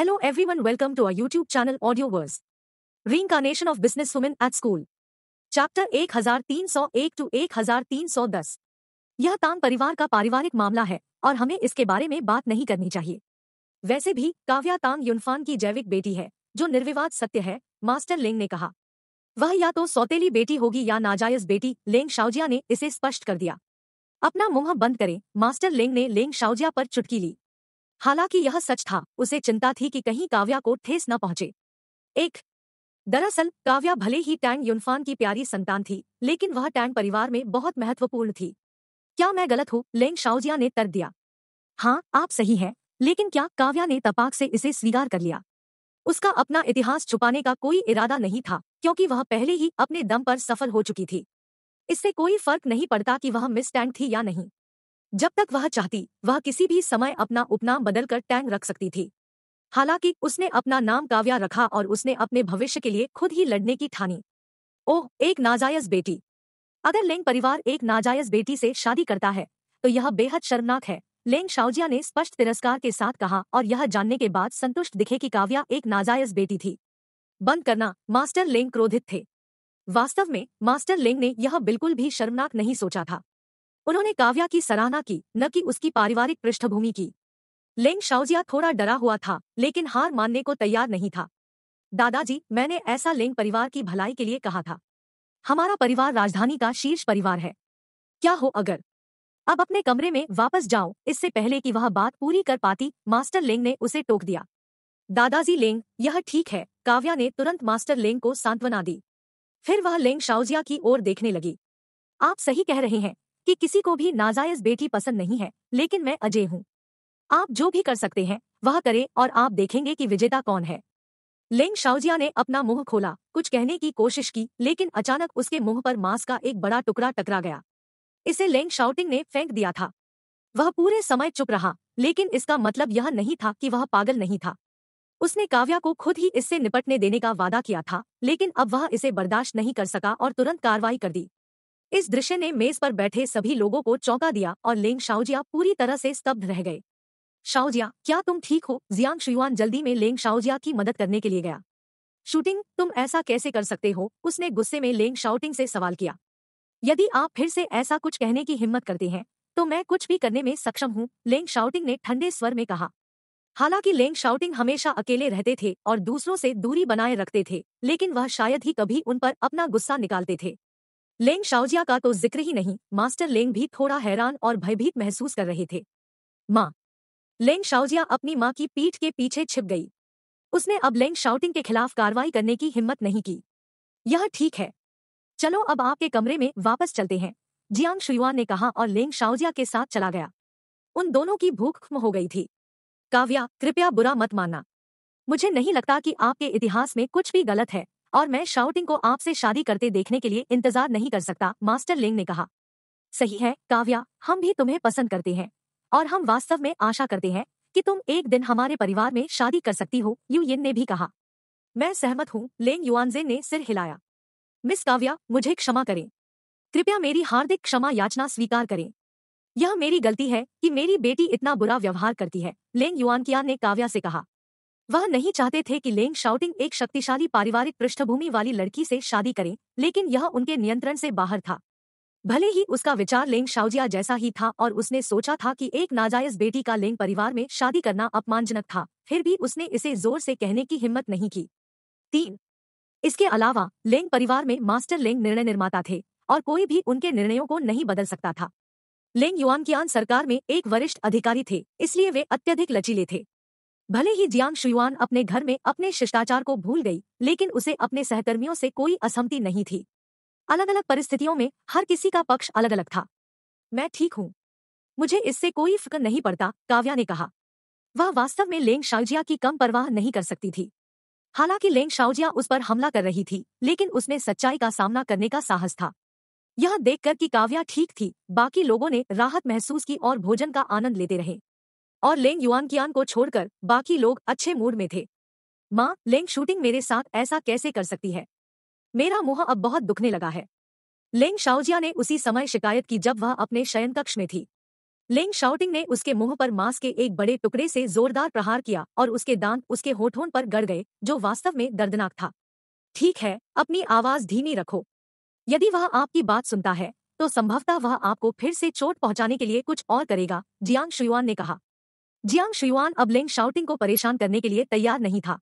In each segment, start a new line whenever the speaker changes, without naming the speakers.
Hello everyone, welcome to our YouTube channel Audioverse. Reincarnation of Businesswomen at School. Chapter 1301 to 1310. यह तांग परिवार का पारिवारिक मामला है और हमें इसके बारे में बात नहीं करनी चाहिए वैसे भी काव्या तांग युनफान की जैविक बेटी है जो निर्विवाद सत्य है मास्टर लेंग ने कहा वह या तो सौतेली बेटी होगी या नाजायज बेटी लेंग शाउजिया ने इसे स्पष्ट कर दिया अपना मुंह बंद करें मास्टर लेंग ने लेंग शाउजिया पर चुटकी ली हालांकि यह सच था उसे चिंता थी कि कहीं काव्या को ठेस न पहुंचे एक दरअसल काव्या भले ही टैंग यूनफान की प्यारी संतान थी लेकिन वह टैंग परिवार में बहुत महत्वपूर्ण थी क्या मैं गलत हूँ लेंग शाओजिया ने तर दिया हाँ आप सही हैं लेकिन क्या काव्या ने तपाक से इसे स्वीकार कर लिया उसका अपना इतिहास छुपाने का कोई इरादा नहीं था क्योंकि वह पहले ही अपने दम पर सफल हो चुकी थी इससे कोई फर्क नहीं पड़ता कि वह मिस टैंग थी या नहीं जब तक वह चाहती वह किसी भी समय अपना उपनाम बदलकर टैंग रख सकती थी हालांकि उसने अपना नाम काव्या रखा और उसने अपने भविष्य के लिए खुद ही लड़ने की ठानी ओह एक नाजायज बेटी अगर लेंग परिवार एक नाजायज बेटी से शादी करता है तो यह बेहद शर्मनाक है लेंग शाओजिया ने स्पष्ट तिरस्कार के साथ कहा और यह जानने के बाद संतुष्ट दिखे कि काव्या एक नाजायज बेटी थी बंद करना मास्टर लेंग क्रोधित थे वास्तव में मास्टर लेंग ने यह बिल्कुल भी शर्मनाक नहीं सोचा था उन्होंने काव्या की सराहना की न कि उसकी पारिवारिक पृष्ठभूमि की लेंग शाउजिया थोड़ा डरा हुआ था लेकिन हार मानने को तैयार नहीं था दादाजी मैंने ऐसा लेंग परिवार की भलाई के लिए कहा था हमारा परिवार राजधानी का शीर्ष परिवार है क्या हो अगर अब अपने कमरे में वापस जाओ इससे पहले कि वह बात पूरी कर पाती मास्टर लेंग ने उसे टोक दिया दादाजी लेंग यह ठीक है काव्या ने तुरंत मास्टर लेंग को सांत्वना दी फिर वह लेंग शाउजिया की ओर देखने लगी आप सही कह रहे हैं कि किसी को भी नाजायज बेटी पसंद नहीं है लेकिन मैं अजय हूँ आप जो भी कर सकते हैं वह करें और आप देखेंगे कि विजेता कौन है लेंग शाउजिया ने अपना मुंह खोला कुछ कहने की कोशिश की लेकिन अचानक उसके मुंह पर मांस का एक बड़ा टुकड़ा टकरा गया इसे लेंग शाउटिंग ने फेंक दिया था वह पूरे समय चुप रहा लेकिन इसका मतलब यह नहीं था कि वह पागल नहीं था उसने काव्या को खुद ही इससे निपटने देने का वादा किया था लेकिन अब वह इसे बर्दाश्त नहीं कर सका और तुरंत कार्रवाई कर दी इस दृश्य ने मेज पर बैठे सभी लोगों को चौंका दिया और लेंग शाओजिया पूरी तरह से स्तब्ध रह गए शाओजिया क्या तुम ठीक हो जियांग शुयुआन जल्दी में लेंग शाओजिया की मदद करने के लिए गया शूटिंग तुम ऐसा कैसे कर सकते हो उसने गुस्से में लेंग शाउटिंग से सवाल किया यदि आप फिर से ऐसा कुछ कहने की हिम्मत करते हैं तो मैं कुछ भी करने में सक्षम हूँ लेंग शाउटिंग ने ठंडे स्वर में कहा हालांकि लेंग शाउटिंग हमेशा अकेले रहते थे और दूसरों से दूरी बनाए रखते थे लेकिन वह शायद ही कभी उन पर अपना गुस्सा निकालते थे लेंग शाओजिया का तो जिक्र ही नहीं मास्टर लेंग भी थोड़ा हैरान और भयभीत महसूस कर रहे थे माँ लेंग शाओजिया अपनी माँ की पीठ के पीछे छिप गई उसने अब लेंग शाउटिंग के खिलाफ कार्रवाई करने की हिम्मत नहीं की यह ठीक है चलो अब आपके कमरे में वापस चलते हैं जियांग शुयुआ ने कहा और लेंग शाओजिया के साथ चला गया उन दोनों की भूख खत्म हो गई थी काव्या कृपया बुरा मत मानना मुझे नहीं लगता कि आपके इतिहास में कुछ भी गलत है और मैं शाउटिंग को आपसे शादी करते देखने के लिए इंतजार नहीं कर सकता मास्टर लिंग ने कहा सही है काव्या हम भी तुम्हें पसंद करते हैं और हम वास्तव में आशा करते हैं कि तुम एक दिन हमारे परिवार में शादी कर सकती हो यू यिन ने भी कहा मैं सहमत हूँ लेंग युआनजे ने सिर हिलाया मिस काव्या मुझे क्षमा करें कृपया मेरी हार्दिक क्षमा याचना स्वीकार करें यह मेरी गलती है कि मेरी बेटी इतना बुरा व्यवहार करती है लेंग युआन किया ने काव्या से कहा वह नहीं चाहते थे कि लेंग शाउटिंग एक शक्तिशाली पारिवारिक पृष्ठभूमि वाली लड़की से शादी करें लेकिन यह उनके नियंत्रण से बाहर था भले ही उसका विचार लेंग शाउजिया जैसा ही था और उसने सोचा था कि एक नाजायज बेटी का लेंग परिवार में शादी करना अपमानजनक था फिर भी उसने इसे जोर से कहने की हिम्मत नहीं की तीन इसके अलावा लेंग परिवार में मास्टर लेंग निर्णय निर्माता थे और कोई भी उनके निर्णयों को नहीं बदल सकता था लेंग युआनकियान सरकार में एक वरिष्ठ अधिकारी थे इसलिए वे अत्यधिक लचीले थे भले ही जियांग शुयुआन अपने घर में अपने शिष्टाचार को भूल गई लेकिन उसे अपने सहकर्मियों से कोई असहमति नहीं थी अलग अलग परिस्थितियों में हर किसी का पक्ष अलग अलग था मैं ठीक हूँ मुझे इससे कोई फिक्र नहीं पड़ता काव्या ने कहा वह वास्तव में लेंग शाउजिया की कम परवाह नहीं कर सकती थी हालांकि लेंग शाउजिया उस पर हमला कर रही थी लेकिन उसने सच्चाई का सामना करने का साहस था यह देखकर कि काव्या ठीक थी बाकी लोगों ने राहत महसूस की और भोजन का आनंद लेते रहे और लेंग युआन कियान को छोड़कर बाकी लोग अच्छे मूड में थे माँ लेंग शूटिंग मेरे साथ ऐसा कैसे कर सकती है मेरा मुंह अब बहुत दुखने लगा है लेंग शाओजिया ने उसी समय शिकायत की जब वह अपने शयन कक्ष में थी लेंग शाउटिंग ने उसके मुंह पर मांस के एक बड़े टुकड़े से जोरदार प्रहार किया और उसके दांत उसके होठों पर गड़ गए जो वास्तव में दर्दनाक था ठीक है अपनी आवाज धीमी रखो यदि वह आपकी बात सुनता है तो संभवतः वह आपको फिर से चोट पहुंचाने के लिए कुछ और करेगा जियांग शुआन ने कहा जियांग शुयुआन अब लेंग शाउटिंग को परेशान करने के लिए तैयार नहीं था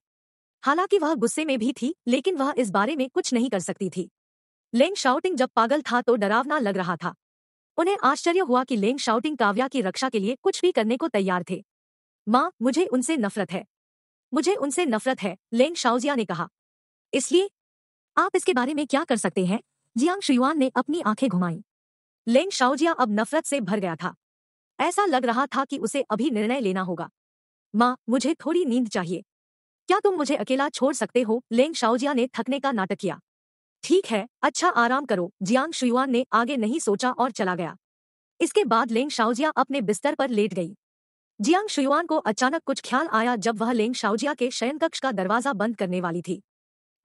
हालांकि वह गुस्से में भी थी लेकिन वह इस बारे में कुछ नहीं कर सकती थी लेंग शाउटिंग जब पागल था तो डरावना लग रहा था उन्हें आश्चर्य हुआ कि लेंग शाउटिंग काव्या की रक्षा के लिए कुछ भी करने को तैयार थे माँ मुझे उनसे नफरत है मुझे उनसे नफरत है लेंग शाउजिया ने कहा इसलिए आप इसके बारे में क्या कर सकते हैं जियांग शुयुआन ने अपनी आंखें घुमाई लेंग शाउजिया अब नफरत से भर गया था ऐसा लग रहा था कि उसे अभी निर्णय लेना होगा माँ मुझे थोड़ी नींद चाहिए क्या तुम मुझे अकेला छोड़ सकते हो लेंग शाओजिया ने थकने का नाटक किया ठीक है अच्छा आराम करो जियांग शुयुआन ने आगे नहीं सोचा और चला गया इसके बाद लेंग शाओजिया अपने बिस्तर पर लेट गई जियांग शुयुआन को अचानक कुछ ख्याल आया जब वह लेंग शाओजिया के शयन कक्ष का दरवाजा बंद करने वाली थी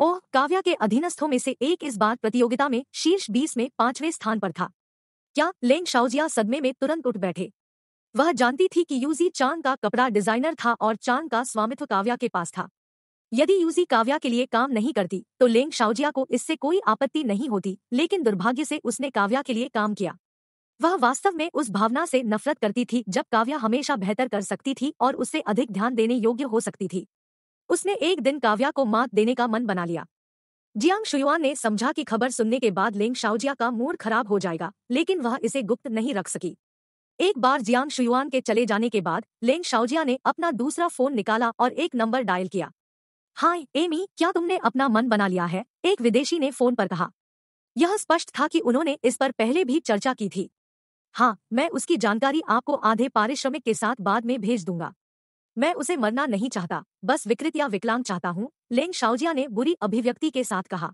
ओह काव्या के अधीनस्थों में से एक इस बार प्रतियोगिता में शीर्ष बीस में पांचवें स्थान पर था क्या लेंग शाओजिया सदमे में तुरंत उठ बैठे वह जानती थी कि यूजी चांद का कपड़ा डिजाइनर था और चांद का स्वामित्व काव्या के पास था यदि यूजी काव्या के लिए काम नहीं करती तो लेंग शाओजिया को इससे कोई आपत्ति नहीं होती लेकिन दुर्भाग्य से उसने काव्या के लिए काम किया वह वास्तव में उस भावना से नफरत करती थी जब काव्या हमेशा बेहतर कर सकती थी और उससे अधिक ध्यान देने योग्य हो सकती थी उसने एक दिन काव्या को मात देने का मन बना लिया जियांग शुयुआन ने समझा कि खबर सुनने के बाद लेंग शाओजिया का मूड खराब हो जाएगा लेकिन वह इसे गुप्त नहीं रख सकी एक बार जियांग शुयुआन के चले जाने के बाद लेंग शाओजिया ने अपना दूसरा फोन निकाला और एक नंबर डायल किया हाय एमी क्या तुमने अपना मन बना लिया है एक विदेशी ने फोन पर कहा यह स्पष्ट था कि उन्होंने इस पर पहले भी चर्चा की थी हाँ मैं उसकी जानकारी आपको आधे पारिश्रमिक के साथ बाद में भेज दूंगा मैं उसे मरना नहीं चाहता बस विकृत या विकलांग चाहता हूँ लेंग शाओजिया ने बुरी अभिव्यक्ति के साथ कहा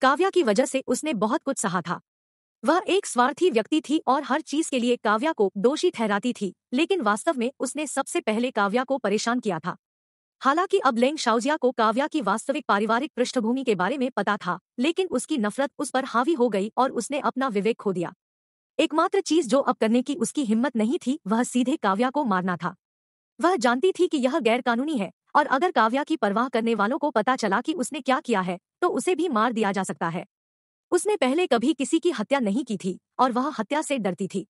काव्या की वजह से उसने बहुत कुछ सहा था वह एक स्वार्थी व्यक्ति थी और हर चीज के लिए काव्या को दोषी ठहराती थी लेकिन वास्तव में उसने सबसे पहले काव्या को परेशान किया था हालांकि अब लेंग शाउजिया को काव्या की वास्तविक पारिवारिक पृष्ठभूमि के बारे में पता था लेकिन उसकी नफरत उस पर हावी हो गई और उसने अपना विवेक खो दिया एकमात्र चीज जो अब करने की उसकी हिम्मत नहीं थी वह सीधे काव्या को मारना था वह जानती थी कि यह गैरकानूनी है और अगर काव्या की परवाह करने वालों को पता चला कि उसने क्या किया है तो उसे भी मार दिया जा सकता है उसने पहले कभी किसी की हत्या नहीं की थी और वह हत्या से डरती थी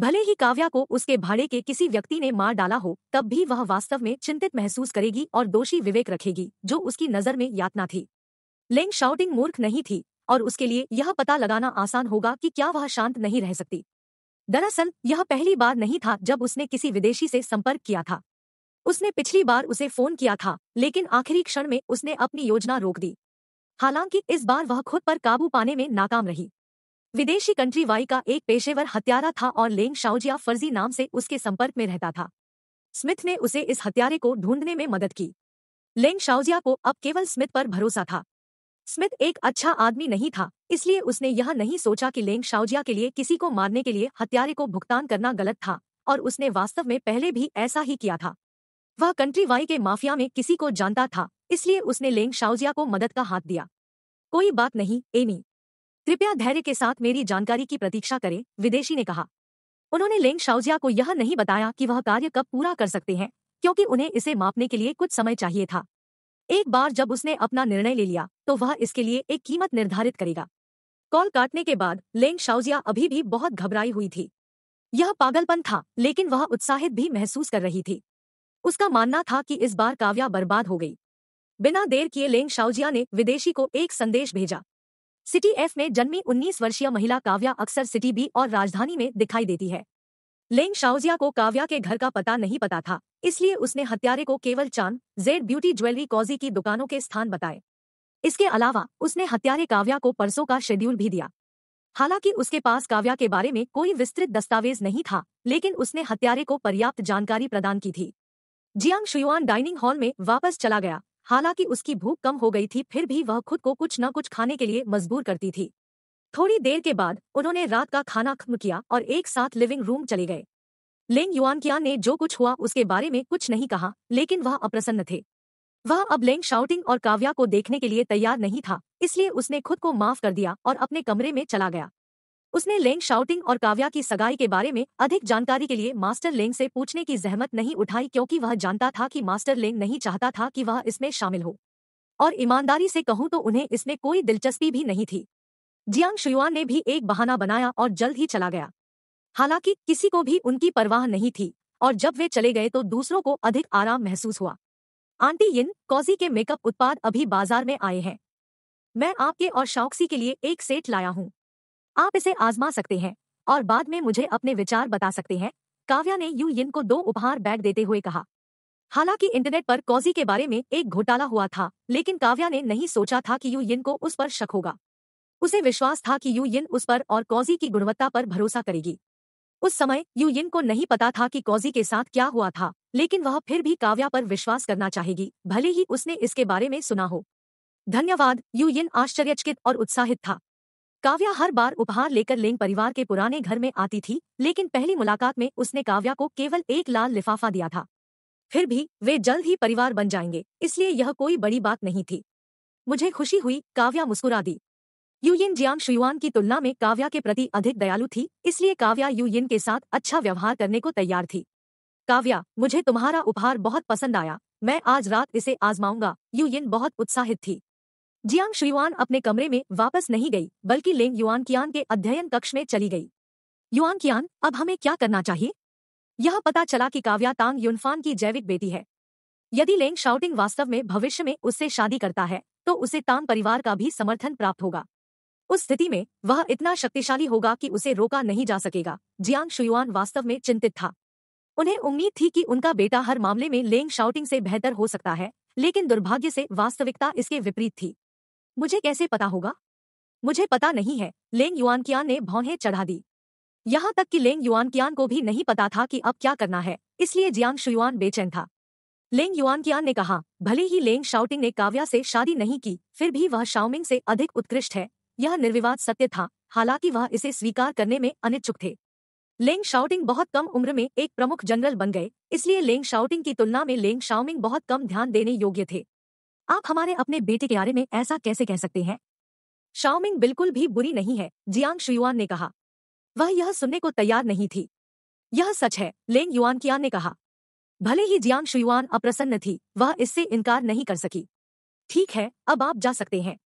भले ही काव्या को उसके भाड़े के किसी व्यक्ति ने मार डाला हो तब भी वह वास्तव में चिंतित महसूस करेगी और दोषी विवेक रखेगी जो उसकी नजर में यातना थी लेंग शाउटिंग मूर्ख नहीं थी और उसके लिए यह पता लगाना आसान होगा कि क्या वह शांत नहीं रह सकती दरअसल यह पहली बार नहीं था जब उसने किसी विदेशी से संपर्क किया था उसने पिछली बार उसे फोन किया था लेकिन आखिरी क्षण में उसने अपनी योजना रोक दी हालांकि इस बार वह खुद पर काबू पाने में नाकाम रही विदेशी कंट्री वाई का एक पेशेवर हत्यारा था और लेंग शाओजिया फर्जी नाम से उसके संपर्क में रहता था स्मिथ ने उसे इस हत्यारे को ढूंढने में मदद की लेंग शाओजिया को अब केवल स्मिथ पर भरोसा था स्मिथ एक अच्छा आदमी नहीं था इसलिए उसने यह नहीं सोचा कि लेंग शाओजिया के लिए किसी को मारने के लिए हत्यारे को भुगतान करना गलत था और उसने वास्तव में पहले भी ऐसा ही किया था वह कंट्री वाई के माफिया में किसी को जानता था इसलिए उसने लेंग शाओजिया को मदद का हाथ दिया कोई बात नहीं एमी कृपया धैर्य के साथ मेरी जानकारी की प्रतीक्षा करें विदेशी ने कहा उन्होंने लेंग शाउजिया को यह नहीं बताया कि वह कार्य कब पूरा कर सकते हैं क्योंकि उन्हें इसे मापने के लिए कुछ समय चाहिए था एक बार जब उसने अपना निर्णय ले लिया तो वह इसके लिए एक कीमत निर्धारित करेगा कॉल काटने के बाद लेंग शाउजिया अभी भी बहुत घबराई हुई थी यह पागलपन था लेकिन वह उत्साहित भी महसूस कर रही थी उसका मानना था कि इस बार काव्या बर्बाद हो गई बिना देर किए लेंग शाउजिया ने विदेशी को एक संदेश भेजा सिटी एफ में जन्मी 19 वर्षीय महिला काव्या अक्सर सिटी बी और राजधानी में दिखाई देती है लेंग शाउजिया को काव्या के घर का पता नहीं पता था इसलिए उसने हत्यारे को केवल चांद जेड ब्यूटी ज्वेलरी कॉजी की दुकानों के स्थान बताए इसके अलावा उसने हत्यारे काव्या को परसों का शेड्यूल भी दिया हालांकि उसके पास काव्या के बारे में कोई विस्तृत दस्तावेज नहीं था लेकिन उसने हत्यारे को पर्याप्त जानकारी प्रदान की थी जियांग शुयुआन डाइनिंग हॉल में वापस चला गया हालांकि उसकी भूख कम हो गई थी फिर भी वह खुद को कुछ न कुछ खाने के लिए मजबूर करती थी थोड़ी देर के बाद उन्होंने रात का खाना खत्म किया और एक साथ लिविंग रूम चले गए लेंग युआनकियान ने जो कुछ हुआ उसके बारे में कुछ नहीं कहा लेकिन वह अप्रसन्न थे वह अब लेंग शाउटिंग और काव्या को देखने के लिए तैयार नहीं था इसलिए उसने खुद को माफ कर दिया और अपने कमरे में चला गया उसने लेंग शाउटिंग और काव्या की सगाई के बारे में अधिक जानकारी के लिए मास्टर लेंग से पूछने की जहमत नहीं उठाई क्योंकि वह जानता था कि मास्टर लेंग नहीं चाहता था कि वह इसमें शामिल हो और ईमानदारी से कहूं तो उन्हें इसमें कोई दिलचस्पी भी नहीं थी जियांग शुयुआन ने भी एक बहाना बनाया और जल्द ही चला गया हालांकि किसी को भी उनकी परवाह नहीं थी और जब वे चले गए तो दूसरों को अधिक आराम महसूस हुआ आंटी यिन कॉजी के मेकअप उत्पाद अभी बाजार में आए हैं मैं आपके और शौकसी के लिए एक सेट लाया हूँ आप इसे आजमा सकते हैं और बाद में मुझे अपने विचार बता सकते हैं काव्या ने यू यिन को दो उपहार बैग देते हुए कहा हालांकि इंटरनेट पर कॉजी के बारे में एक घोटाला हुआ था लेकिन काव्या ने नहीं सोचा था कि यू यिन को उस पर शक होगा उसे विश्वास था कि यू यिन उस पर और कॉजी की गुणवत्ता पर भरोसा करेगी उस समय यू यिन को नहीं पता था कि कॉजी के साथ क्या हुआ था लेकिन वह फिर भी काव्या पर विश्वास करना चाहेगी भले ही उसने इसके बारे में सुना हो धन्यवाद यू यिन आश्चर्यचकित और उत्साहित था काव्या हर बार उपहार लेकर लेंग परिवार के पुराने घर में आती थी लेकिन पहली मुलाकात में उसने काव्या को केवल एक लाल लिफाफा दिया था फिर भी वे जल्द ही परिवार बन जाएंगे इसलिए यह कोई बड़ी बात नहीं थी मुझे खुशी हुई काव्या मुस्कुरा दी यूयिन जियांग शुयुआन की तुलना में काव्या के प्रति अधिक दयालु थी इसलिए काव्या यिन के साथ अच्छा व्यवहार करने को तैयार थी काव्या मुझे तुम्हारा उपहार बहुत पसंद आया मैं आज रात इसे आजमाऊंगा यिन बहुत उत्साहित थी जियांग शुयुआन अपने कमरे में वापस नहीं गई बल्कि लेंग युआन कियान के अध्ययन कक्ष में चली गई युआन कियान अब हमें क्या करना चाहिए यह पता चला कि काव्या तांग युनफान की जैविक बेटी है यदि लेंग शाउटिंग वास्तव में भविष्य में उससे शादी करता है तो उसे तांग परिवार का भी समर्थन प्राप्त होगा उस स्थिति में वह इतना शक्तिशाली होगा कि उसे रोका नहीं जा सकेगा जियांग शुयुआन वास्तव में चिंतित था उन्हें उम्मीद थी कि उनका बेटा हर मामले में लेंग शाउटिंग से बेहतर हो सकता है लेकिन दुर्भाग्य से वास्तविकता इसके विपरीत थी मुझे कैसे पता होगा मुझे पता नहीं है लेंग युआन कियान ने भौहे चढ़ा दी यहाँ तक कि लेंग युआन कियान को भी नहीं पता था कि अब क्या करना है इसलिए जियांग शुयुआन बेचैन था लेंग युआन कियान ने कहा भले ही लेंग शाउटिंग ने काव्या से शादी नहीं की फिर भी वह शाओमिंग से अधिक उत्कृष्ट है यह निर्विवाद सत्य था हालांकि वह इसे स्वीकार करने में अनिच्छुक थे लेंग शाउटिंग बहुत कम उम्र में एक प्रमुख जनरल बन गए इसलिए लेंग शाउटिंग की तुलना में लेंग शाओमिंग बहुत कम ध्यान देने योग्य थे आप हमारे अपने बेटे के बारे में ऐसा कैसे कह सकते हैं शाओमिंग बिल्कुल भी बुरी नहीं है जियांग शुयुआन ने कहा वह यह सुनने को तैयार नहीं थी यह सच है लेंग युआन कियान ने कहा भले ही जियांग शुयुआन अप्रसन्न थी वह इससे इनकार नहीं कर सकी ठीक है अब आप जा सकते हैं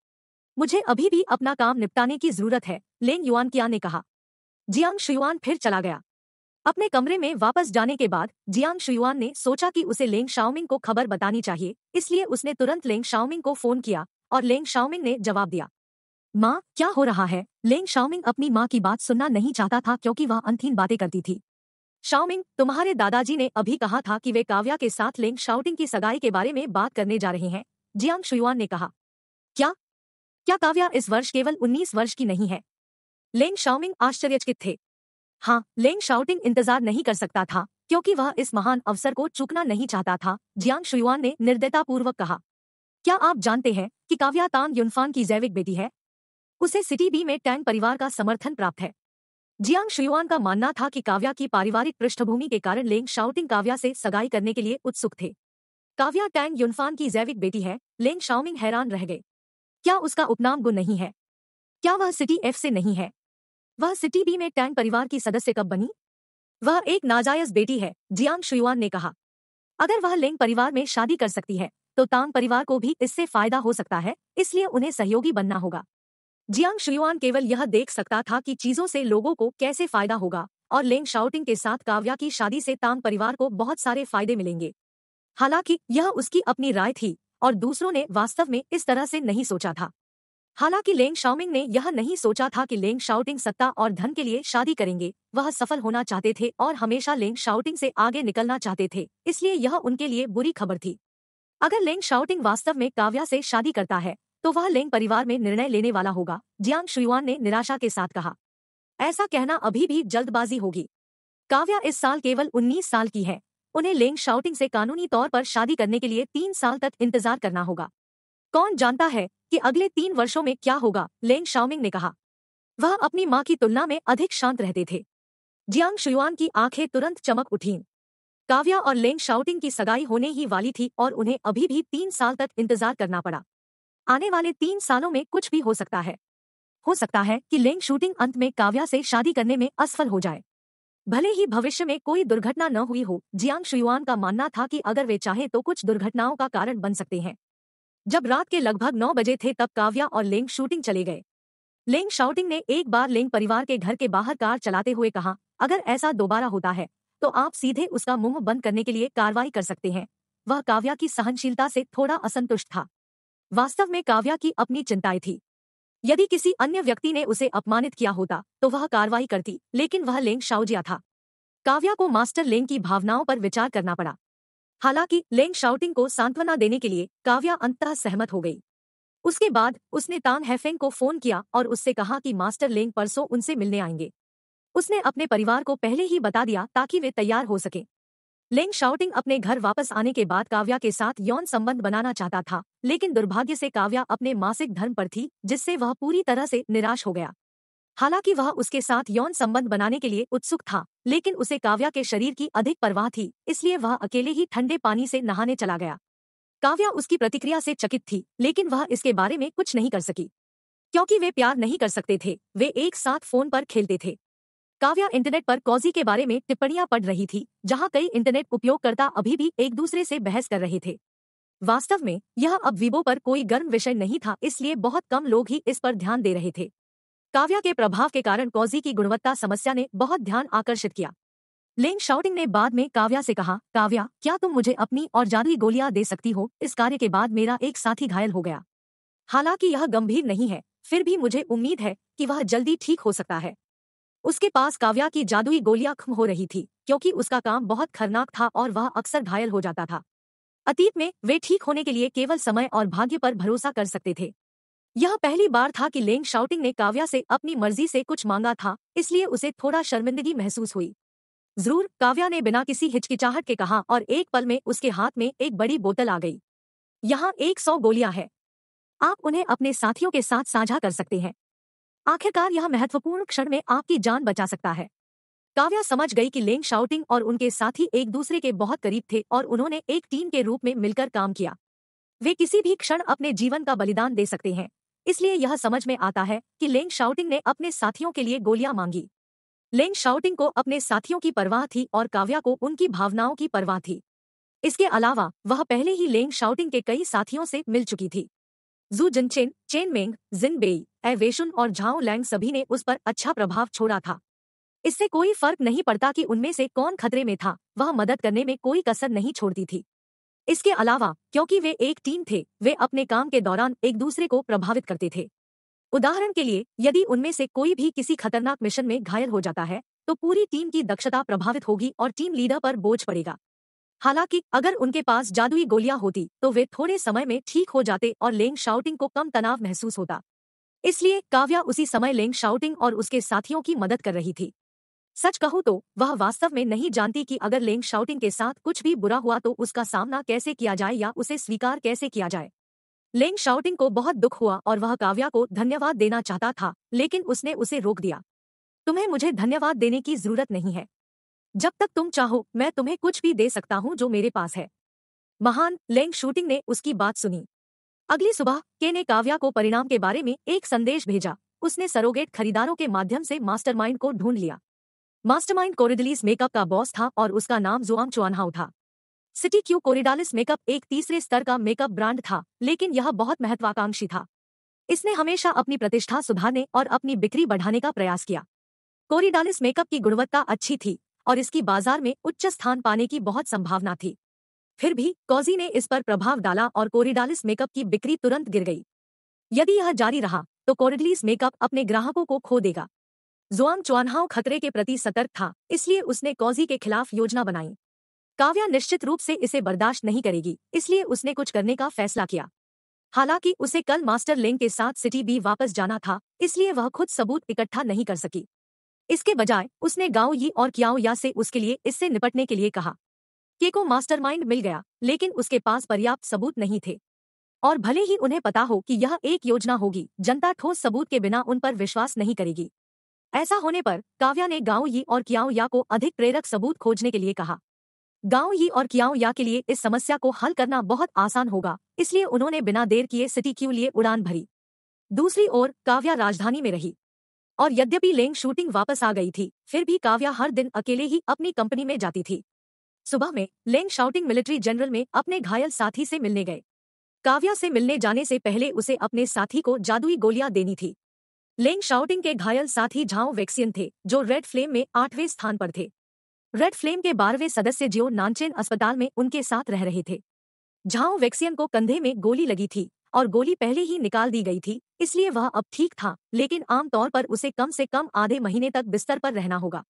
मुझे अभी भी अपना काम निपटाने की जरूरत है लेंग युआन कियान ने कहा जियांग शुयुआन फिर चला गया अपने कमरे में वापस जाने के बाद जियांग शुयुआन ने सोचा कि उसे लेंग शाओमिंग को खबर बतानी चाहिए इसलिए उसने तुरंत लेंग शाओमिंग को फोन किया और लेंग शाओमिंग ने जवाब दिया माँ क्या हो रहा है लेंग शाओमिंग अपनी माँ की बात सुनना नहीं चाहता था क्योंकि वह अंथीन बातें करती थी शाओमिंग तुम्हारे दादाजी ने अभी कहा था कि वे काव्या के साथ लेंग शाउटिंग की सगाई के बारे में बात करने जा रहे हैं जियांग शुयुआन ने कहा क्या क्या काव्या इस वर्ष केवल 19 वर्ष की नहीं है लेंग शाओमिंग आश्चर्यचकित थे हाँ लेंग शाउटिंग इंतजार नहीं कर सकता था क्योंकि वह इस महान अवसर को चूकना नहीं चाहता था जियांग शुयुआन ने निर्दयता पूर्वक कहा क्या आप जानते हैं कि काव्या तांग युनफान की जैविक बेटी है उसे सिटी बी में टैंग परिवार का समर्थन प्राप्त है जियांग शुयुआन का मानना था कि काव्या की पारिवारिक पृष्ठभूमि के कारण लेंग शाउटिंग काव्या से सगाई करने के लिए उत्सुक थे काव्या टैंग युनफान की जैविक बेटी है लेंग शाउमिंग हैरान रह गए क्या उसका उपनाम गुण नहीं है क्या वह सिटी एफ से नहीं है वह सिटी बी में टैंग परिवार की सदस्य कब बनी वह एक नाजायज बेटी है जियांग शुयुआन ने कहा अगर वह लेंग परिवार में शादी कर सकती है तो तांग परिवार को भी इससे फायदा हो सकता है इसलिए उन्हें सहयोगी बनना होगा जियांग शुयुआन केवल यह देख सकता था कि चीजों से लोगों को कैसे फायदा होगा और लेंग शाउटिंग के साथ काव्या की शादी से तांग परिवार को बहुत सारे फायदे मिलेंगे हालांकि यह उसकी अपनी राय थी और दूसरों ने वास्तव में इस तरह से नहीं सोचा था हालांकि लेंग शाओमिंग ने यह नहीं सोचा था कि लेंग शाउटिंग सत्ता और धन के लिए शादी करेंगे वह सफल होना चाहते थे और हमेशा लेंग शाउटिंग से आगे निकलना चाहते थे इसलिए यह उनके लिए बुरी खबर थी अगर लेंग शाउटिंग वास्तव में काव्या से शादी करता है तो वह लेंग परिवार में निर्णय लेने वाला होगा जियांग शुयुआन ने निराशा के साथ कहा ऐसा कहना अभी भी जल्दबाजी होगी काव्या इस साल केवल उन्नीस साल की है उन्हें लेंग शाउटिंग से कानूनी तौर पर शादी करने के लिए तीन साल तक इंतजार करना होगा कौन जानता है कि अगले तीन वर्षों में क्या होगा लेंग शाओमिंग ने कहा वह अपनी माँ की तुलना में अधिक शांत रहते थे जियांग शुयुआन की आंखें तुरंत चमक उठीं काव्या और लेंग शाउटिंग की सगाई होने ही वाली थी और उन्हें अभी भी तीन साल तक इंतजार करना पड़ा आने वाले तीन सालों में कुछ भी हो सकता है हो सकता है कि लेंग शूटिंग अंत में काव्या से शादी करने में असफल हो जाए भले ही भविष्य में कोई दुर्घटना न हुई हो जियांग शुयुआन का मानना था कि अगर वे चाहें तो कुछ दुर्घटनाओं का कारण बन सकते हैं जब रात के लगभग नौ बजे थे तब काव्या और लेंग शूटिंग चले गए लेंग शाउटिंग ने एक बार लेंग परिवार के घर के बाहर कार चलाते हुए कहा अगर ऐसा दोबारा होता है तो आप सीधे उसका मुंह बंद करने के लिए कार्रवाई कर सकते हैं वह काव्या की सहनशीलता से थोड़ा असंतुष्ट था वास्तव में काव्या की अपनी चिंताएं थी यदि किसी अन्य व्यक्ति ने उसे अपमानित किया होता तो वह कार्रवाई करती लेकिन वह लेंग शाउजिया था काव्या को मास्टर लेंग की भावनाओं पर विचार करना पड़ा हालांकि लेंग शाउटिंग को सांत्वना देने के लिए काव्या अंततः सहमत हो गई उसके बाद उसने तांग हैफेंग को फोन किया और उससे कहा कि मास्टर लेंग परसों उनसे मिलने आएंगे उसने अपने परिवार को पहले ही बता दिया ताकि वे तैयार हो सकें लेंग शाउटिंग अपने घर वापस आने के बाद काव्या के साथ यौन संबंध बनाना चाहता था लेकिन दुर्भाग्य से काव्या अपने मासिक धर्म पर थी जिससे वह पूरी तरह से निराश हो गया हालांकि वह उसके साथ यौन संबंध बनाने के लिए उत्सुक था लेकिन उसे काव्या के शरीर की अधिक परवाह थी इसलिए वह अकेले ही ठंडे पानी से नहाने चला गया काव्या उसकी प्रतिक्रिया से चकित थी लेकिन वह इसके बारे में कुछ नहीं कर सकी क्योंकि वे प्यार नहीं कर सकते थे वे एक साथ फोन पर खेलते थे काव्या इंटरनेट पर कॉजी के बारे में टिप्पणियां पढ़ रही थी जहां कई इंटरनेट उपयोगकर्ता अभी भी एक दूसरे से बहस कर रहे थे वास्तव में यह अब वीबो पर कोई गर्म विषय नहीं था इसलिए बहुत कम लोग ही इस पर ध्यान दे रहे थे काव्या के प्रभाव के कारण कॉजी की गुणवत्ता समस्या ने बहुत ध्यान आकर्षित किया लेंग शाउटिंग ने बाद में काव्या से कहा काव्या क्या तुम मुझे अपनी और जादुई गोलियां दे सकती हो इस कार्य के बाद मेरा एक साथी घायल हो गया हालांकि यह गंभीर नहीं है फिर भी मुझे उम्मीद है कि वह जल्दी ठीक हो सकता है उसके पास काव्या की जादुई गोलियां खम हो रही थी क्योंकि उसका काम बहुत खतरनाक था और वह अक्सर घायल हो जाता था अतीत में वे ठीक होने के लिए केवल समय और भाग्य पर भरोसा कर सकते थे यह पहली बार था कि लेंग शाउटिंग ने काव्या से अपनी मर्जी से कुछ मांगा था इसलिए उसे थोड़ा शर्मिंदगी महसूस हुई जरूर काव्या ने बिना किसी हिचकिचाहट के कहा और एक पल में उसके हाथ में एक बड़ी बोतल आ गई यहाँ एक सौ गोलियां हैं आप उन्हें अपने साथियों के साथ साझा कर सकते हैं आखिरकार यह महत्वपूर्ण क्षण में आपकी जान बचा सकता है काव्या समझ गई कि लेंग शाउटिंग और उनके साथी एक दूसरे के बहुत करीब थे और उन्होंने एक टीम के रूप में मिलकर काम किया वे किसी भी क्षण अपने जीवन का बलिदान दे सकते हैं इसलिए यह समझ में आता है कि लेंग शाउटिंग ने अपने साथियों के लिए गोलियां मांगी लेंग शाउटिंग को अपने साथियों की परवाह थी और काव्या को उनकी भावनाओं की परवाह थी इसके अलावा वह पहले ही लेंग शाउटिंग के कई साथियों से मिल चुकी थी जू जिनचेन चेन मेंग जिनबेई एवेशुन और झाओ लैंग सभी ने उस पर अच्छा प्रभाव छोड़ा था इससे कोई फर्क नहीं पड़ता कि उनमें से कौन खतरे में था वह मदद करने में कोई कसर नहीं छोड़ती थी इसके अलावा क्योंकि वे एक टीम थे वे अपने काम के दौरान एक दूसरे को प्रभावित करते थे उदाहरण के लिए यदि उनमें से कोई भी किसी खतरनाक मिशन में घायल हो जाता है तो पूरी टीम की दक्षता प्रभावित होगी और टीम लीडर पर बोझ पड़ेगा हालांकि अगर उनके पास जादुई गोलियां होती तो वे थोड़े समय में ठीक हो जाते और लेंग शाउटिंग को कम तनाव महसूस होता इसलिए काव्या उसी समय लेंग शाउटिंग और उसके साथियों की मदद कर रही थी सच कहूँ तो वह वास्तव में नहीं जानती कि अगर लेंग शाउटिंग के साथ कुछ भी बुरा हुआ तो उसका सामना कैसे किया जाए या उसे स्वीकार कैसे किया जाए लेंग शाउटिंग को बहुत दुख हुआ और वह काव्या को धन्यवाद देना चाहता था लेकिन उसने उसे रोक दिया तुम्हें मुझे धन्यवाद देने की जरूरत नहीं है जब तक तुम चाहो मैं तुम्हें कुछ भी दे सकता हूँ जो मेरे पास है महान लेंग शूटिंग ने उसकी बात सुनी अगली सुबह के ने काव्या को परिणाम के बारे में एक संदेश भेजा उसने सरोगेट खरीदारों के माध्यम से मास्टरमाइंड को ढूंढ लिया मास्टरमाइंड कोरिडलिस मेकअप का बॉस था और उसका नाम जुआम चुआनहाउ था सिटी क्यू कोरिडालिस मेकअप एक तीसरे स्तर का मेकअप ब्रांड था लेकिन यह बहुत महत्वाकांक्षी था इसने हमेशा अपनी प्रतिष्ठा सुधारने और अपनी बिक्री बढ़ाने का प्रयास किया कोरिडालिस मेकअप की गुणवत्ता अच्छी थी और इसकी बाजार में उच्च स्थान पाने की बहुत संभावना थी फिर भी कॉजी ने इस पर प्रभाव डाला और कोरिडालिस मेकअप की बिक्री तुरंत गिर गई यदि यह जारी रहा तो कोरिडलिस मेकअप अपने ग्राहकों को खो देगा जुआंग चुआनहाओ खतरे के प्रति सतर्क था इसलिए उसने कौजी के खिलाफ योजना बनाई काव्या निश्चित रूप से इसे बर्दाश्त नहीं करेगी इसलिए उसने कुछ करने का फैसला किया हालांकि उसे कल मास्टर लिंग के साथ सिटी बी वापस जाना था इसलिए वह खुद सबूत इकट्ठा नहीं कर सकी इसके बजाय उसने गांव यी और क्याओ या से उसके लिए इससे निपटने के लिए कहा के को मास्टरमाइंड मिल गया लेकिन उसके पास पर्याप्त सबूत नहीं थे और भले ही उन्हें पता हो कि यह एक योजना होगी जनता ठोस सबूत के बिना उन पर विश्वास नहीं करेगी ऐसा होने पर काव्या ने गांव यी और कियाओ या को अधिक प्रेरक सबूत खोजने के लिए कहा गांव यी और कियाओ या के लिए इस समस्या को हल करना बहुत आसान होगा इसलिए उन्होंने बिना देर किए सिटी क्यू लिए उड़ान भरी दूसरी ओर काव्या राजधानी में रही और यद्यपि लेंग शूटिंग वापस आ गई थी फिर भी काव्या हर दिन अकेले ही अपनी कंपनी में जाती थी सुबह में लेंग शाउटिंग मिलिट्री जनरल में अपने घायल साथी से मिलने गए काव्या से मिलने जाने से पहले उसे अपने साथी को जादुई गोलियां देनी थी लेंग शाउटिंग के घायल साथी झाओ वैक्सीन थे जो रेड फ्लेम में आठवें स्थान पर थे रेड फ्लेम के बारहवें सदस्य जियो नानचेन अस्पताल में उनके साथ रह रहे थे झाओ वैक्सीन को कंधे में गोली लगी थी और गोली पहले ही निकाल दी गई थी इसलिए वह अब ठीक था लेकिन आमतौर पर उसे कम से कम आधे महीने तक बिस्तर पर रहना होगा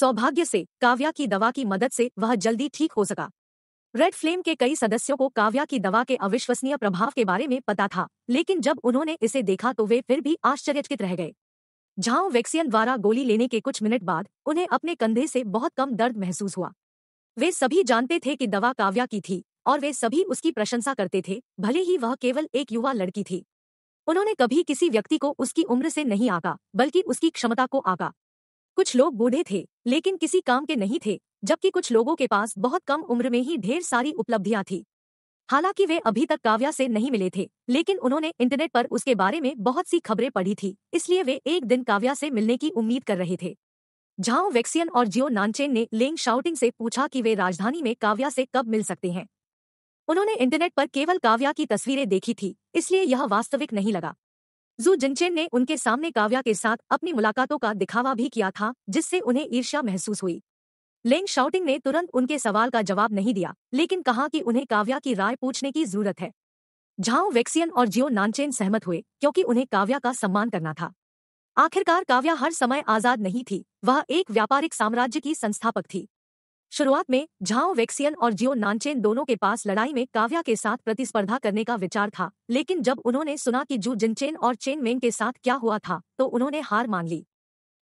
सौभाग्य से काव्या की दवा की मदद से वह जल्दी ठीक हो सका रेड फ्लेम के कई सदस्यों को काव्या की दवा के अविश्वसनीय प्रभाव के बारे में पता था लेकिन जब उन्होंने इसे देखा तो वे फिर भी आश्चर्यचकित रह गए झाओ वैक्सियन द्वारा गोली लेने के कुछ मिनट बाद उन्हें अपने कंधे से बहुत कम दर्द महसूस हुआ वे सभी जानते थे कि दवा काव्या की थी और वे सभी उसकी प्रशंसा करते थे भले ही वह केवल एक युवा लड़की थी उन्होंने कभी किसी व्यक्ति को उसकी उम्र से नहीं आका बल्कि उसकी क्षमता को आका कुछ लोग बूढ़े थे लेकिन किसी काम के नहीं थे जबकि कुछ लोगों के पास बहुत कम उम्र में ही ढेर सारी उपलब्धियां थी हालांकि वे अभी तक काव्या से नहीं मिले थे लेकिन उन्होंने इंटरनेट पर उसके बारे में बहुत सी खबरें पढ़ी थी इसलिए वे एक दिन काव्या से मिलने की उम्मीद कर रहे थे झाओ वैक्सियन और जियो नानचेन ने लेंग शाउटिंग से पूछा कि वे राजधानी में काव्या से कब मिल सकते हैं उन्होंने इंटरनेट पर केवल काव्या की तस्वीरें देखी थी इसलिए यह वास्तविक नहीं लगा जू जिनचेन ने उनके सामने काव्या के साथ अपनी मुलाकातों का दिखावा भी किया था जिससे उन्हें ईर्ष्या महसूस हुई लेंग शाउटिंग ने तुरंत उनके सवाल का जवाब नहीं दिया लेकिन कहा कि उन्हें काव्या की राय पूछने की जरूरत है झाओ वेक्सियन और जियो नानचेन सहमत हुए क्योंकि उन्हें काव्या का सम्मान करना था आखिरकार काव्या हर समय आजाद नहीं थी वह एक व्यापारिक साम्राज्य की संस्थापक थी शुरुआत में झाओ वेक्सियन और जियो नानचेन दोनों के पास लड़ाई में काव्या के साथ प्रतिस्पर्धा करने का विचार था लेकिन जब उन्होंने सुना कि जू जिनचेन और चेन मेंग के साथ क्या हुआ था तो उन्होंने हार मान ली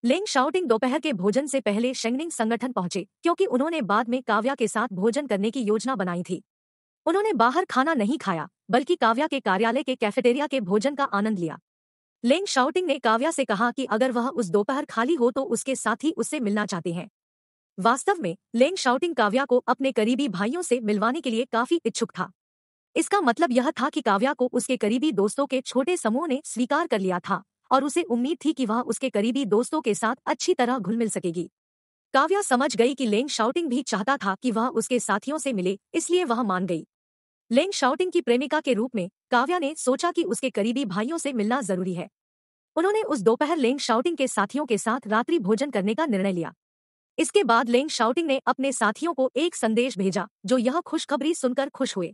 लेंग शाउटिंग दोपहर के भोजन से पहले शेंगनिंग संगठन पहुंचे क्योंकि उन्होंने बाद में काव्या के साथ भोजन करने की योजना बनाई थी उन्होंने बाहर खाना नहीं खाया बल्कि काव्या के कार्यालय के कैफेटेरिया के भोजन का आनंद लिया लेंग शाउटिंग ने काव्या से कहा कि अगर वह उस दोपहर खाली हो तो उसके साथ ही उससे मिलना चाहते हैं वास्तव में लेंग शाउटिंग काव्या को अपने करीबी भाइयों से मिलवाने के लिए काफी इच्छुक था इसका मतलब यह था कि काव्या को उसके करीबी दोस्तों के छोटे समूह ने स्वीकार कर लिया था और उसे उम्मीद थी कि वह उसके करीबी दोस्तों के साथ अच्छी तरह घुल मिल सकेगी काव्या समझ गई कि लेंग शाउटिंग भी चाहता था कि वह उसके साथियों से मिले इसलिए वह मान गई लेंग शाउटिंग की प्रेमिका के रूप में काव्या ने सोचा कि उसके करीबी भाइयों से मिलना जरूरी है उन्होंने उस दोपहर लेंग शाउटिंग के साथियों के साथ रात्रि भोजन करने का निर्णय लिया इसके बाद लेंग शाउटिंग ने अपने साथियों को एक संदेश भेजा जो यह खुशखबरी सुनकर खुश हुए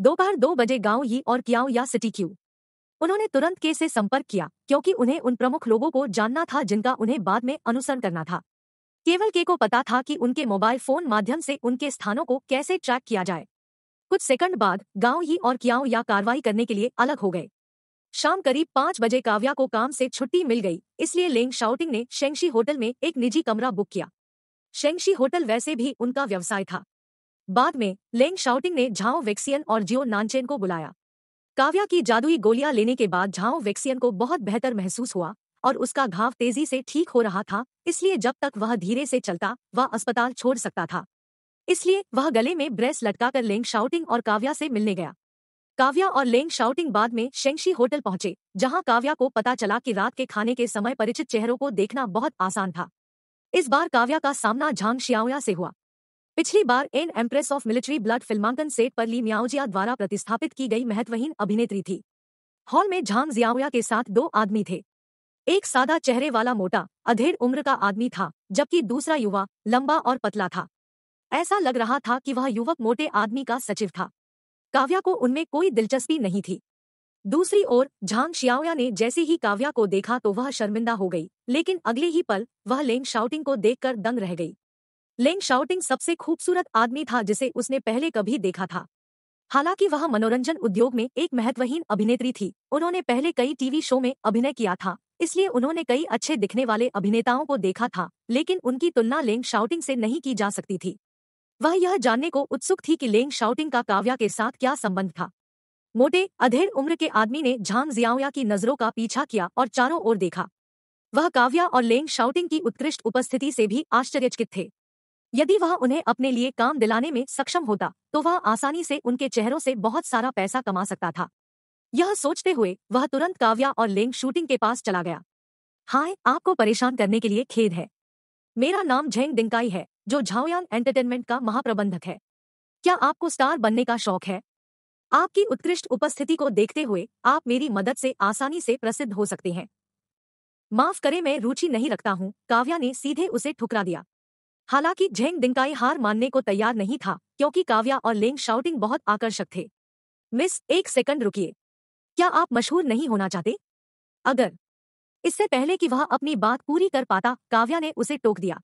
दोपहर दो बजे गांव ही और क्याओ या सिटी क्यू उन्होंने तुरंत के से संपर्क किया क्योंकि उन्हें उन प्रमुख लोगों को जानना था जिनका उन्हें बाद में अनुसरण करना था केवल के को पता था कि उनके मोबाइल फोन माध्यम से उनके स्थानों को कैसे ट्रैक किया जाए कुछ सेकंड बाद गांव ही और क्याओ या कार्रवाई करने के लिए अलग हो गए शाम करीब पाँच बजे काव्या को काम से छुट्टी मिल गई इसलिए लेंग शाउटिंग ने शेंगशी होटल में एक निजी कमरा बुक किया शेंगशी होटल वैसे भी उनका व्यवसाय था बाद में लेंग शाउटिंग ने झाओ वेक्सियन और जियो नानचेन को बुलाया काव्या की जादुई गोलियां लेने के बाद झाओ वेक्सियन को बहुत बेहतर महसूस हुआ और उसका घाव तेजी से ठीक हो रहा था इसलिए जब तक वह धीरे से चलता वह अस्पताल छोड़ सकता था इसलिए वह गले में ब्रेस लटकाकर लेंग शाउटिंग और काव्या से मिलने गया काव्या और लेंग शाउटिंग बाद में शेंगशी होटल पहुंचे जहां काव्या को पता चला कि रात के खाने के समय परिचित चेहरों को देखना बहुत आसान था इस बार काव्या का सामना झांग शियाओया से हुआ पिछली बार an empress of military blood फिल्मांकन सेट पर ली मियाओजिया द्वारा प्रतिस्थापित की गई महत्वहीन अभिनेत्री थी हॉल में झांग जियाओया के साथ दो आदमी थे एक सादा चेहरे वाला मोटा अधेड़ उम्र का आदमी था जबकि दूसरा युवा लंबा और पतला था ऐसा लग रहा था कि वह युवक मोटे आदमी का सचिव था काव्या को उनमें कोई दिलचस्पी नहीं थी दूसरी ओर झांग शियाओया ने जैसे ही काव्या को देखा तो वह शर्मिंदा हो गई लेकिन अगले ही पल वह लेंग शाउटिंग को देखकर दंग रह गई लेंग शाउटिंग सबसे खूबसूरत आदमी था जिसे उसने पहले कभी देखा था हालांकि वह मनोरंजन उद्योग में एक महत्वहीन अभिनेत्री थी उन्होंने पहले कई टीवी शो में अभिनय किया था इसलिए उन्होंने कई अच्छे दिखने वाले अभिनेताओं को देखा था लेकिन उनकी तुलना लेंग शाउटिंग से नहीं की जा सकती थी वह यह जानने को उत्सुक थी कि लेंग शाउटिंग का काव्या के साथ क्या संबंध था मोटे अधेड़ उम्र के आदमी ने झांग जियाओया की नजरों का पीछा किया और चारों ओर देखा वह काव्या और लेंग शाउटिंग की उत्कृष्ट उपस्थिति से भी आश्चर्यचकित थे यदि वह उन्हें अपने लिए काम दिलाने में सक्षम होता तो वह आसानी से उनके चेहरों से बहुत सारा पैसा कमा सकता था यह सोचते हुए वह तुरंत काव्या और लेंग शूटिंग के पास चला गया हाय आपको परेशान करने के लिए खेद है मेरा नाम झेंग डिंकाई है जो झाओयांग एंटरटेनमेंट का महाप्रबंधक है क्या आपको स्टार बनने का शौक है आपकी उत्कृष्ट उपस्थिति को देखते हुए आप मेरी मदद से आसानी से प्रसिद्ध हो सकते हैं माफ करें मैं रुचि नहीं रखता हूँ काव्या ने सीधे उसे ठुकरा दिया हालांकि झेंग दिंकाई हार मानने को तैयार नहीं था क्योंकि काव्या और लेंग शाउटिंग बहुत आकर्षक थे मिस एक सेकंड रुकिए क्या आप मशहूर नहीं होना चाहते अगर इससे पहले कि वह अपनी बात पूरी कर पाता काव्या ने उसे टोक दिया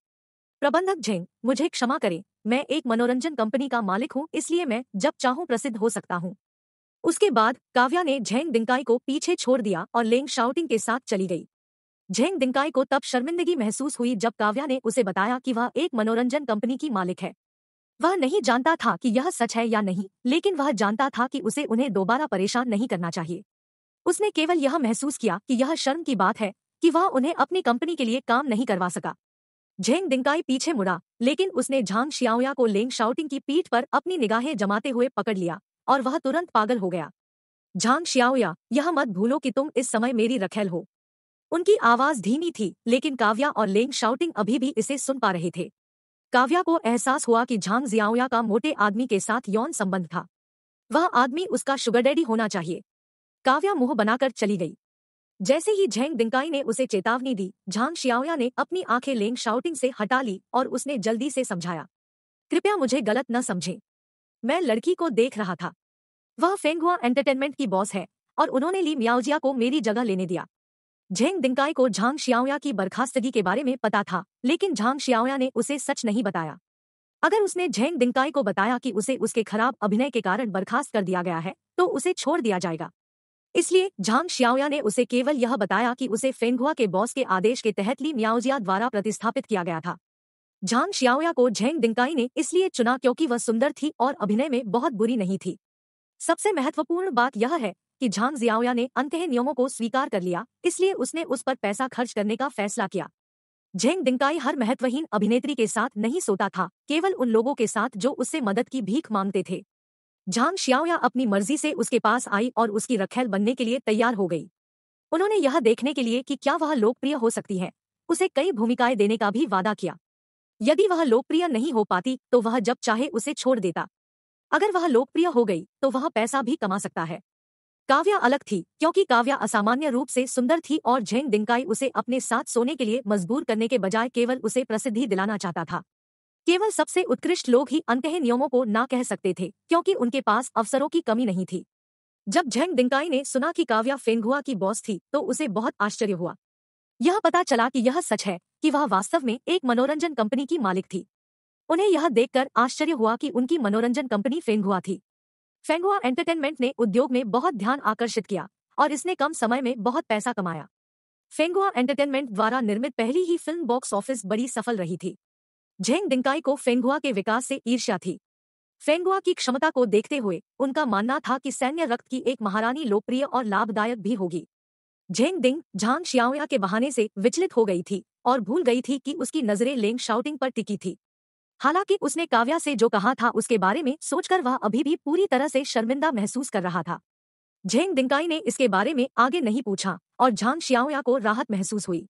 प्रबंधक झेंग मुझे क्षमा करें मैं एक मनोरंजन कंपनी का मालिक हूँ इसलिए मैं जब चाहूँ प्रसिद्ध हो सकता हूँ उसके बाद काव्या ने झेंग दिंकाई को पीछे छोड़ दिया और लेंग शाउटिंग के साथ चली गई झेंग दिंकाई को तब शर्मिंदगी महसूस हुई जब काव्या ने उसे बताया कि वह एक मनोरंजन कंपनी की मालिक है वह नहीं जानता था कि यह सच है या नहीं लेकिन वह जानता था कि उसे उन्हें दोबारा परेशान नहीं करना चाहिए उसने केवल यह महसूस किया कि यह शर्म की बात है कि वह उन्हें अपनी कंपनी के लिए काम नहीं करवा सका झेंग दिंकाई पीछे मुड़ा लेकिन उसने झांग शियाओया को लेंग शाउटिंग की पीठ पर अपनी निगाहें जमाते हुए पकड़ लिया और वह तुरंत पागल हो गया झांग शियाओया यह मत भूलो कि तुम इस समय मेरी रखेल हो उनकी आवाज धीमी थी लेकिन काव्या और लेंग शाउटिंग अभी भी इसे सुन पा रहे थे काव्या को एहसास हुआ कि झांग जियाओया का मोटे आदमी के साथ यौन संबंध था वह आदमी उसका शुगर डैडी होना चाहिए काव्या मुंह बनाकर चली गई जैसे ही झेंग दिंकाई ने उसे चेतावनी दी झांग शियाओया ने अपनी आंखें लेंग शाउटिंग से हटा ली और उसने जल्दी से समझाया कृपया मुझे गलत न समझे मैं लड़की को देख रहा था वह फेंगुआ एंटरटेनमेंट की बॉस है और उन्होंने ली मियाओजिया को मेरी जगह लेने दिया झेंग दिंकाई को झांग शियाओया की बर्खास्तगी के बारे में पता था लेकिन झांग शियाओया ने उसे सच नहीं बताया अगर उसने झेंग दिंकाई को बताया कि उसे उसके खराब अभिनय के कारण बर्खास्त कर दिया गया है तो उसे छोड़ दिया जाएगा इसलिए झांग श्याओया ने उसे केवल यह बताया कि उसे फेंगुआ के बॉस के आदेश के तहत ली म्याओजिया द्वारा प्रतिस्थापित किया गया था झांग श्याओया को झेंग दिंकाई ने इसलिए चुना क्योंकि वह सुंदर थी और अभिनय में बहुत बुरी नहीं थी सबसे महत्वपूर्ण बात यह है कि झांग जियाओया ने अंत नियमों को स्वीकार कर लिया इसलिए उसने उस पर पैसा खर्च करने का फैसला किया झेंग दिंकाई हर महत्वहीन अभिनेत्री के साथ नहीं सोता था केवल उन लोगों के साथ जो उससे मदद की भीख मांगते थे झांग शियाओया अपनी मर्जी से उसके पास आई और उसकी रखेल बनने के लिए तैयार हो गई उन्होंने यह देखने के लिए कि क्या वह लोकप्रिय हो सकती है उसे कई भूमिकाएं देने का भी वादा किया यदि वह लोकप्रिय नहीं हो पाती तो वह जब चाहे उसे छोड़ देता अगर वह लोकप्रिय हो गई तो वह पैसा भी कमा सकता है काव्या अलग थी क्योंकि काव्या असामान्य रूप से सुंदर थी और झेंग दिंकाई उसे अपने साथ सोने के लिए मजबूर करने के बजाय केवल उसे प्रसिद्धि दिलाना चाहता था केवल सबसे उत्कृष्ट लोग ही अंत नियमों को ना कह सकते थे क्योंकि उनके पास अवसरों की कमी नहीं थी जब झेंग डिंकाई ने सुना कि काव्या फेंगुआ की बॉस थी तो उसे बहुत आश्चर्य हुआ यह पता चला कि यह सच है कि वह वास्तव में एक मनोरंजन कंपनी की मालिक थी उन्हें यह देखकर आश्चर्य हुआ कि उनकी मनोरंजन कंपनी फेंगुआ थी फेंगुआ एंटरटेनमेंट ने उद्योग में बहुत ध्यान आकर्षित किया और इसने कम समय में बहुत पैसा कमाया फेंगुआ एंटरटेनमेंट द्वारा निर्मित पहली ही फिल्म बॉक्स ऑफिस बड़ी सफल रही थी झेंग डिंकाई को फेंगुआ के विकास से ईर्ष्या थी फेंगुआ की क्षमता को देखते हुए उनका मानना था कि सैन्य रक्त की एक महारानी लोकप्रिय और लाभदायक भी होगी झेंग डिंग झांग शियाओया के बहाने से विचलित हो गई थी और भूल गई थी कि उसकी नजरें लेंग शाउटिंग पर टिकी थी हालांकि उसने काव्या से जो कहा था उसके बारे में सोचकर वह अभी भी पूरी तरह से शर्मिंदा महसूस कर रहा था झेंग डिंकाई ने इसके बारे में आगे नहीं पूछा और झांग शियाओया को राहत महसूस हुई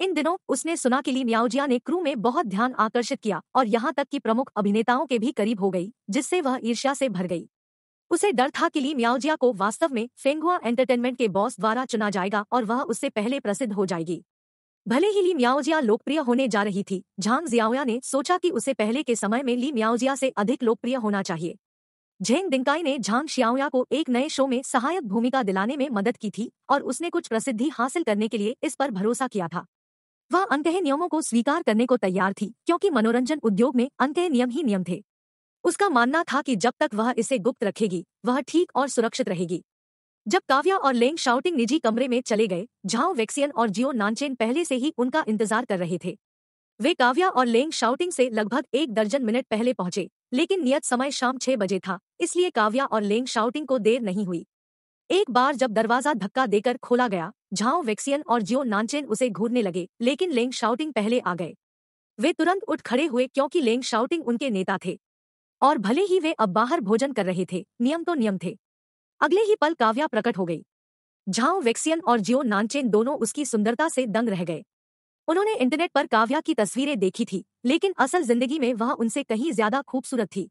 इन दिनों उसने सुना कि ली मियाओजिया ने क्रू में बहुत ध्यान आकर्षित किया और यहाँ तक कि प्रमुख अभिनेताओं के भी करीब हो गई जिससे वह ईर्ष्या से भर गई उसे डर था कि ली मियाओजिया को वास्तव में फेंगुआ एंटरटेनमेंट के बॉस द्वारा चुना जाएगा और वह उससे पहले प्रसिद्ध हो जाएगी भले ही ली मियाओजिया लोकप्रिय होने जा रही थी झांग जियाओया ने सोचा कि उसे पहले के समय में ली मियाओजिया से अधिक लोकप्रिय होना चाहिए झेंग दिंकाई ने झांग शियाओया को एक नए शो में सहायक भूमिका दिलाने में मदद की थी और उसने कुछ प्रसिद्धि हासिल करने के लिए इस पर भरोसा किया था वह अनकहे नियमों को स्वीकार करने को तैयार थी क्योंकि मनोरंजन उद्योग में अनकहे नियम ही नियम थे उसका मानना था कि जब तक वह इसे गुप्त रखेगी वह ठीक और सुरक्षित रहेगी जब काव्या और लेंग शाउटिंग निजी कमरे में चले गए जहां वैक्सियन और जियो नानचेन पहले से ही उनका इंतजार कर रहे थे वे काव्या और लेंग शाउटिंग से लगभग एक दर्जन मिनट पहले पहुंचे लेकिन नियत समय शाम छह बजे था इसलिए काव्या और लेंग शाउटिंग को देर नहीं हुई एक बार जब दरवाजा धक्का देकर खोला गया झाओ वेक्सियन और जियो नानचेन उसे घूरने लगे लेकिन लेंग शाउटिंग पहले आ गए वे तुरंत उठ खड़े हुए क्योंकि लेंग शाउटिंग उनके नेता थे और भले ही वे अब बाहर भोजन कर रहे थे नियम तो नियम थे अगले ही पल काव्या प्रकट हो गई झाओ वेक्सियन और जियो नानचेन दोनों उसकी सुंदरता से दंग रह गए उन्होंने इंटरनेट पर काव्या की तस्वीरें देखी थी लेकिन असल जिंदगी में वह उनसे कहीं ज्यादा खूबसूरत थी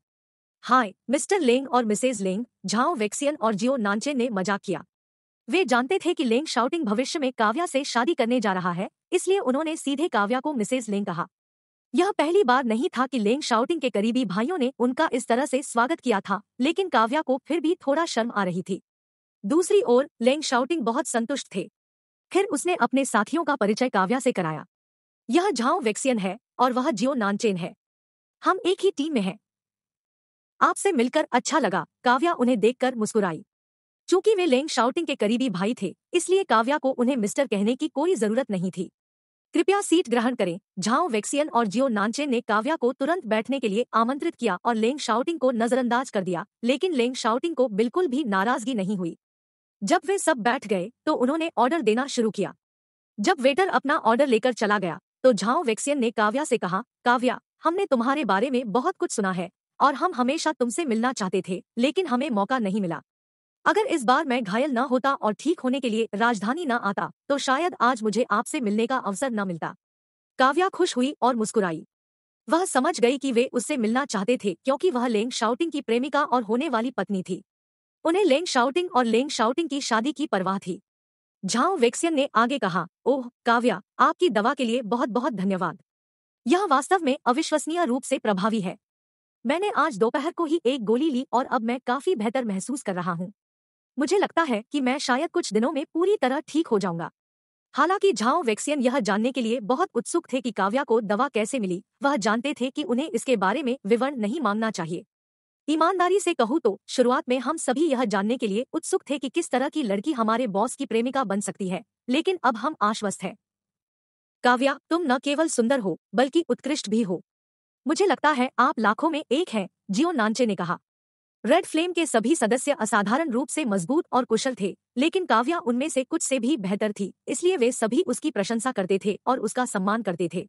हाय मिस्टर लेंग और मिसेज लेंग झाओ वेक्सियन और जियो नानचेन ने मजाक किया वे जानते थे कि लेंग शाउटिंग भविष्य में काव्या से शादी करने जा रहा है इसलिए उन्होंने सीधे काव्या को मिसेज लेंग कहा यह पहली बार नहीं था कि लेंग शाउटिंग के करीबी भाइयों ने उनका इस तरह से स्वागत किया था लेकिन काव्या को फिर भी थोड़ा शर्म आ रही थी दूसरी ओर लेंग शाउटिंग बहुत संतुष्ट थे फिर उसने अपने साथियों का परिचय काव्या से कराया यह झाओ वैक्सियन है और वह जियो नानचेन है हम एक ही टीम में हैं आपसे मिलकर अच्छा लगा काव्या उन्हें देखकर मुस्कुराई चूंकि वे लेंग शाउटिंग के करीबी भाई थे इसलिए काव्या को उन्हें मिस्टर कहने की कोई जरूरत नहीं थी कृपया सीट ग्रहण करें झाओ वैक्सियन और जियो नानचे ने काव्या को तुरंत बैठने के लिए आमंत्रित किया और लेंग शाउटिंग को नजरअंदाज कर दिया लेकिन लेंग शाउटिंग को बिल्कुल भी नाराजगी नहीं हुई जब वे सब बैठ गए तो उन्होंने ऑर्डर देना शुरू किया जब वेटर अपना ऑर्डर लेकर चला गया तो झाओ वैक्सियन ने काव्या से कहा काव्या हमने तुम्हारे बारे में बहुत कुछ सुना है और हम हमेशा तुमसे मिलना चाहते थे लेकिन हमें मौका नहीं मिला अगर इस बार मैं घायल न होता और ठीक होने के लिए राजधानी न आता तो शायद आज मुझे आपसे मिलने का अवसर न मिलता काव्या खुश हुई और मुस्कुराई वह समझ गई कि वे उससे मिलना चाहते थे क्योंकि वह लेंग शाउटिंग की प्रेमिका और होने वाली पत्नी थी उन्हें लेंग शाउटिंग और लेंग शाउटिंग की शादी की परवाह थी झाओ वेक्सियन ने आगे कहा ओह काव्या आपकी दवा के लिए बहुत बहुत धन्यवाद यह वास्तव में अविश्वसनीय रूप से प्रभावी है मैंने आज दोपहर को ही एक गोली ली और अब मैं काफी बेहतर महसूस कर रहा हूँ मुझे लगता है कि मैं शायद कुछ दिनों में पूरी तरह ठीक हो जाऊंगा हालांकि झाओ वैक्सियन यह जानने के लिए बहुत उत्सुक थे कि काव्या को दवा कैसे मिली वह जानते थे कि उन्हें इसके बारे में विवरण नहीं मांगना चाहिए ईमानदारी से कहूँ तो शुरुआत में हम सभी यह जानने के लिए उत्सुक थे कि किस तरह की लड़की हमारे बॉस की प्रेमिका बन सकती है लेकिन अब हम आश्वस्त हैं काव्या तुम न केवल सुंदर हो बल्कि उत्कृष्ट भी हो मुझे लगता है आप लाखों में एक हैं जियो नानचे ने कहा रेड फ्लेम के सभी सदस्य असाधारण रूप से मजबूत और कुशल थे लेकिन काव्या उनमें से कुछ से भी बेहतर थी इसलिए वे सभी उसकी प्रशंसा करते थे और उसका सम्मान करते थे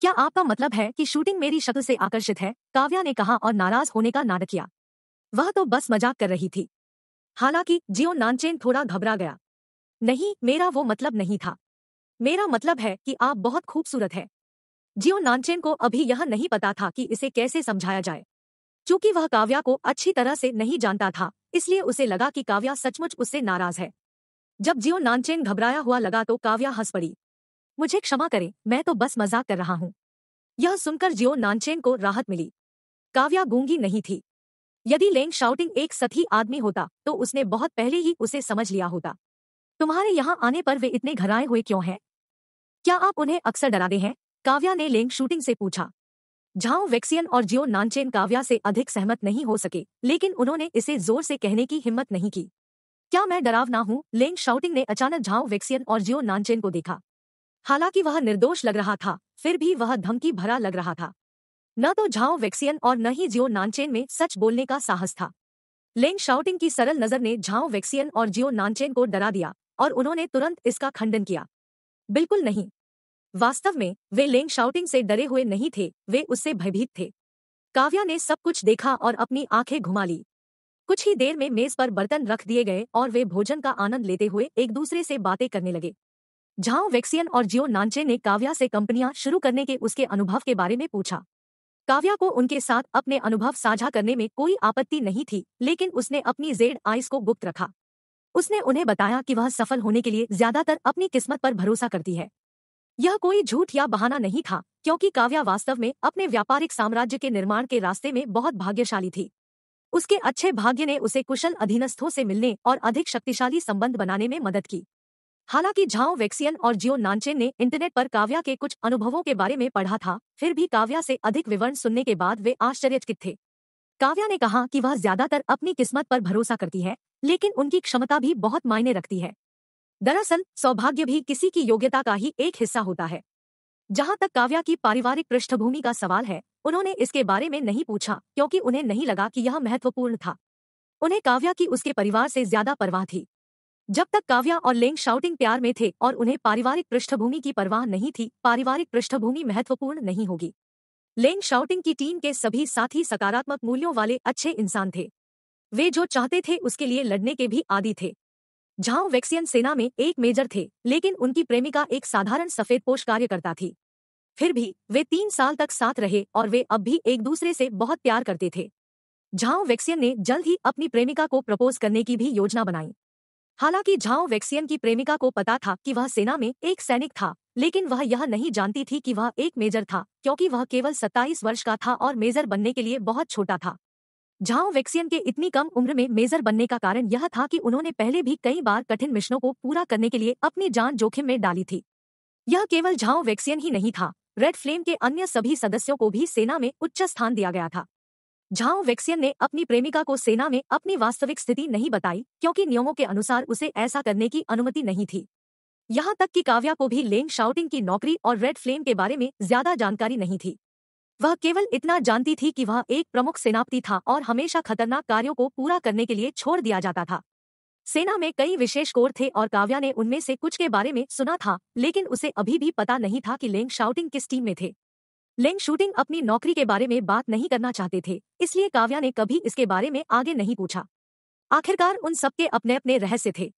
क्या आपका मतलब है कि शूटिंग मेरी शक्ल से आकर्षित है काव्या ने कहा और नाराज होने का नाटक किया वह तो बस मजाक कर रही थी हालांकि जियो नानचेन थोड़ा घबरा गया नहीं मेरा वो मतलब नहीं था मेरा मतलब है कि आप बहुत खूबसूरत है जियो नानचेन को अभी यह नहीं पता था कि इसे कैसे समझाया जाए चूंकि वह काव्या को अच्छी तरह से नहीं जानता था इसलिए उसे लगा कि काव्या सचमुच उससे नाराज है जब जियो नानचेन घबराया हुआ लगा तो काव्या हंस पड़ी मुझे क्षमा करें मैं तो बस मजाक कर रहा हूँ यह सुनकर जियो नानचेन को राहत मिली काव्या गूंगी नहीं थी यदि लेंग शाउटिंग एक सथी आदमी होता तो उसने बहुत पहले ही उसे समझ लिया होता तुम्हारे यहाँ आने पर वे इतने घराए हुए क्यों हैं क्या आप उन्हें अक्सर डराते हैं काव्या ने लेंग शूटिंग से पूछा झाओ वेक्सियन और जियो नानचेन काव्या से अधिक सहमत नहीं हो सके लेकिन उन्होंने इसे जोर से कहने की हिम्मत नहीं की क्या मैं डरावना हूँ लेंग शाउटिंग ने अचानक झाओ वेक्सियन और जियो नानचेन को देखा हालांकि वह निर्दोष लग रहा था फिर भी वह धमकी भरा लग रहा था न तो झाओ वेक्सियन और न ही जियो नानचेन में सच बोलने का साहस था लेंग शाउटिंग की सरल नजर ने झाओ वेक्सियन और जियो नानचेन को डरा दिया और उन्होंने तुरंत इसका खंडन किया बिल्कुल नहीं वास्तव में वे लेंग शाउटिंग से डरे हुए नहीं थे वे उससे भयभीत थे काव्या ने सब कुछ देखा और अपनी आंखें घुमा ली कुछ ही देर में मेज पर बर्तन रख दिए गए और वे भोजन का आनंद लेते हुए एक दूसरे से बातें करने लगे झाओ वैक्सियन और जियो नानचे ने काव्या से कंपनियां शुरू करने के उसके अनुभव के बारे में पूछा काव्या को उनके साथ अपने अनुभव साझा करने में कोई आपत्ति नहीं थी लेकिन उसने अपनी जेड आइस को गुप्त रखा उसने उन्हें बताया कि वह सफल होने के लिए ज्यादातर अपनी किस्मत पर भरोसा करती है यह कोई झूठ या बहाना नहीं था क्योंकि काव्या वास्तव में अपने व्यापारिक साम्राज्य के निर्माण के रास्ते में बहुत भाग्यशाली थी उसके अच्छे भाग्य ने उसे कुशल अधीनस्थों से मिलने और अधिक शक्तिशाली संबंध बनाने में मदद की हालांकि झाओ वेक्सियन और जियो नानचेन ने इंटरनेट पर काव्या के कुछ अनुभवों के बारे में पढ़ा था फिर भी काव्या से अधिक विवरण सुनने के बाद वे आश्चर्यचकित थे काव्या ने कहा कि वह ज्यादातर अपनी किस्मत पर भरोसा करती है लेकिन उनकी क्षमता भी बहुत मायने रखती है दरअसल सौभाग्य भी किसी की योग्यता का ही एक हिस्सा होता है जहां तक काव्या की पारिवारिक पृष्ठभूमि का सवाल है उन्होंने इसके बारे में नहीं पूछा क्योंकि उन्हें नहीं लगा कि यह महत्वपूर्ण था उन्हें काव्या की उसके परिवार से ज्यादा परवाह थी जब तक काव्या और लेंग शाउटिंग प्यार में थे और उन्हें पारिवारिक पृष्ठभूमि की परवाह नहीं थी पारिवारिक पृष्ठभूमि महत्वपूर्ण नहीं होगी लेंग शाउटिंग की टीम के सभी साथी सकारात्मक मूल्यों वाले अच्छे इंसान थे वे जो चाहते थे उसके लिए लड़ने के भी आदि थे झाओ वैक्सियन सेना में एक मेजर थे लेकिन उनकी प्रेमिका एक साधारण सफेद पोष कार्यकर्ता थी फिर भी वे तीन साल तक साथ रहे और वे अब भी एक दूसरे से बहुत प्यार करते थे झाओ वैक्सियन ने जल्द ही अपनी प्रेमिका को प्रपोज करने की भी योजना बनाई हालांकि झाओ वैक्सियन की प्रेमिका को पता था कि वह सेना में एक सैनिक था लेकिन वह यह नहीं जानती थी कि वह एक मेजर था क्योंकि वह केवल 27 वर्ष का था और मेजर बनने के लिए बहुत छोटा था झाओ वैक्सीन के इतनी कम उम्र में मेजर बनने का कारण यह था कि उन्होंने पहले भी कई बार कठिन मिशनों को पूरा करने के लिए अपनी जान जोखिम में डाली थी यह केवल झाओ वैक्सीन ही नहीं था रेड फ्लेम के अन्य सभी सदस्यों को भी सेना में उच्च स्थान दिया गया था झाओ वैक्सीन ने अपनी प्रेमिका को सेना में अपनी वास्तविक स्थिति नहीं बताई क्योंकि नियमों के अनुसार उसे ऐसा करने की अनुमति नहीं थी यहां तक कि काव्या को भी लेंग शाउटिंग की नौकरी और रेड फ्लेम के बारे में ज्यादा जानकारी नहीं थी वह केवल इतना जानती थी कि वह एक प्रमुख सेनापति था और हमेशा खतरनाक कार्यों को पूरा करने के लिए छोड़ दिया जाता था सेना में कई विशेष कोर थे और काव्या ने उनमें से कुछ के बारे में सुना था लेकिन उसे अभी भी पता नहीं था कि लेंग शाउटिंग किस टीम में थे लेंग शूटिंग अपनी नौकरी के बारे में बात नहीं करना चाहते थे इसलिए काव्या ने कभी इसके बारे में आगे नहीं पूछा आखिरकार उन सबके अपने अपने रहस्य थे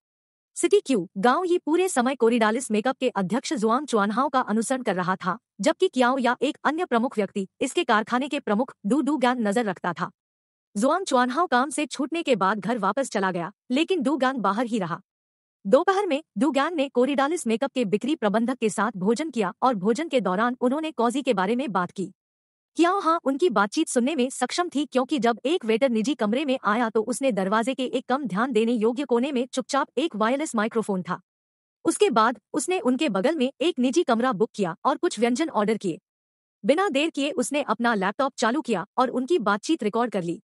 सिटी क्यू गांव ही पूरे समय कोरिडालिस मेकअप के अध्यक्ष जुआंग चुआनहाओ का अनुसरण कर रहा था जबकि क्याओ या एक अन्य प्रमुख व्यक्ति इसके कारखाने के प्रमुख डू डू गैंग नजर रखता था जुआंग चुआनहाओ काम से छूटने के बाद घर वापस चला गया लेकिन डू गैन बाहर ही रहा दोपहर में गैन ने कोरिडालिस मेकअप के बिक्री प्रबंधक के साथ भोजन किया और भोजन के दौरान उन्होंने कॉजी के बारे में बात की क्या हाँ उनकी बातचीत सुनने में सक्षम थी क्योंकि जब एक वेटर निजी कमरे में आया तो उसने दरवाजे के एक कम ध्यान देने योग्य कोने में चुपचाप एक वायरलेस माइक्रोफोन था उसके बाद उसने उनके बगल में एक निजी कमरा बुक किया और कुछ व्यंजन ऑर्डर किए बिना देर किए उसने अपना लैपटॉप चालू किया और उनकी बातचीत रिकॉर्ड कर ली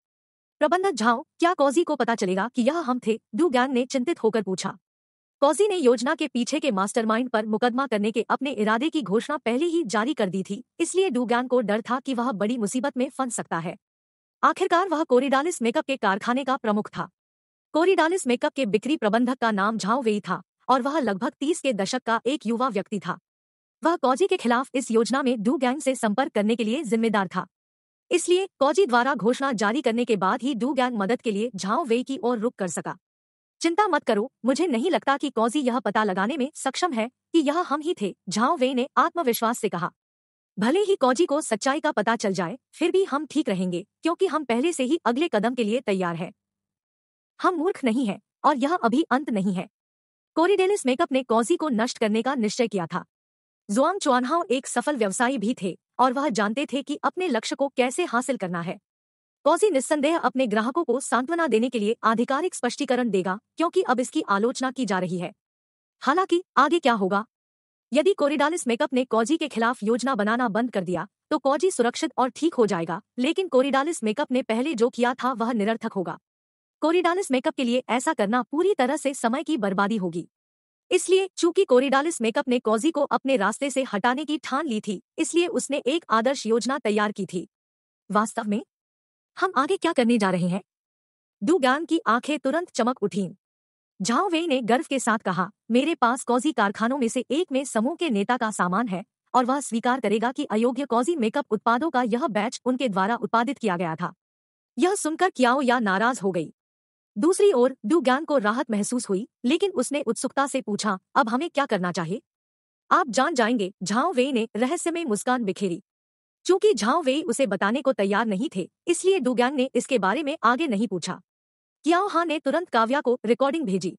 प्रबंधक झाओ क्या कौजी को पता चलेगा कि यह हम थे डू गैंग ने चिंतित होकर पूछा कौजी ने योजना के पीछे के मास्टरमाइंड पर मुकदमा करने के अपने इरादे की घोषणा पहले ही जारी कर दी थी इसलिए डूगैन को डर था कि वह बड़ी मुसीबत में फंस सकता है आखिरकार वह कोरिडालिस मेकअप के कारखाने का प्रमुख था कोरिडालिस मेकअप के बिक्री प्रबंधक का नाम झाओ वेई था और वह लगभग तीस के दशक का एक युवा व्यक्ति था वह कौजी के खिलाफ इस योजना में डू गैंग से संपर्क करने के लिए जिम्मेदार था इसलिए कौजी द्वारा घोषणा जारी करने के बाद ही डू गैंग मदद के लिए झाओ वेई की ओर रुक कर सका चिंता मत करो मुझे नहीं लगता कि कौजी यह पता लगाने में सक्षम है कि यह हम ही थे झाओ वे ने आत्मविश्वास से कहा भले ही कौजी को सच्चाई का पता चल जाए फिर भी हम ठीक रहेंगे क्योंकि हम पहले से ही अगले कदम के लिए तैयार हैं हम मूर्ख नहीं हैं और यह अभी अंत नहीं है कोरिडेलिस मेकअप ने कौजी को नष्ट करने का निश्चय किया था जुआंग चुआनहाओ एक सफल व्यवसायी भी थे और वह जानते थे कि अपने लक्ष्य को कैसे हासिल करना है सी निस्संदेह अपने ग्राहकों को सांत्वना देने के लिए आधिकारिक स्पष्टीकरण देगा क्योंकि अब इसकी आलोचना की जा रही है हालांकि आगे क्या होगा यदि कोरिडालिस मेकअप ने कौजी के खिलाफ योजना बनाना बंद कर दिया तो कौजी सुरक्षित और ठीक हो जाएगा लेकिन कोरिडालिस मेकअप ने पहले जो किया था वह निरर्थक होगा कोरिडालिस मेकअप के लिए ऐसा करना पूरी तरह से समय की बर्बादी होगी इसलिए चूंकि कोरिडालिस मेकअप ने कौजी को अपने रास्ते से हटाने की ठान ली थी इसलिए उसने एक आदर्श योजना तैयार की थी वास्तव में हम आगे क्या करने जा रहे हैं डुगान की आंखें तुरंत चमक उठीं झाओ वे ने गर्व के साथ कहा मेरे पास कौजी कारखानों में से एक में समूह के नेता का सामान है और वह स्वीकार करेगा कि अयोग्य कौजी मेकअप उत्पादों का यह बैच उनके द्वारा उत्पादित किया गया था यह सुनकर क्याओ या नाराज हो गई दूसरी ओर डुगान को राहत महसूस हुई लेकिन उसने उत्सुकता से पूछा अब हमें क्या करना चाहिए आप जान जाएंगे झाओ वे ने रहस्य में मुस्कान बिखेरी चूंकि झाओ वे उसे बताने को तैयार नहीं थे इसलिए डुगैन ने इसके बारे में आगे नहीं पूछा क्याओ हा ने तुरंत काव्या को रिकॉर्डिंग भेजी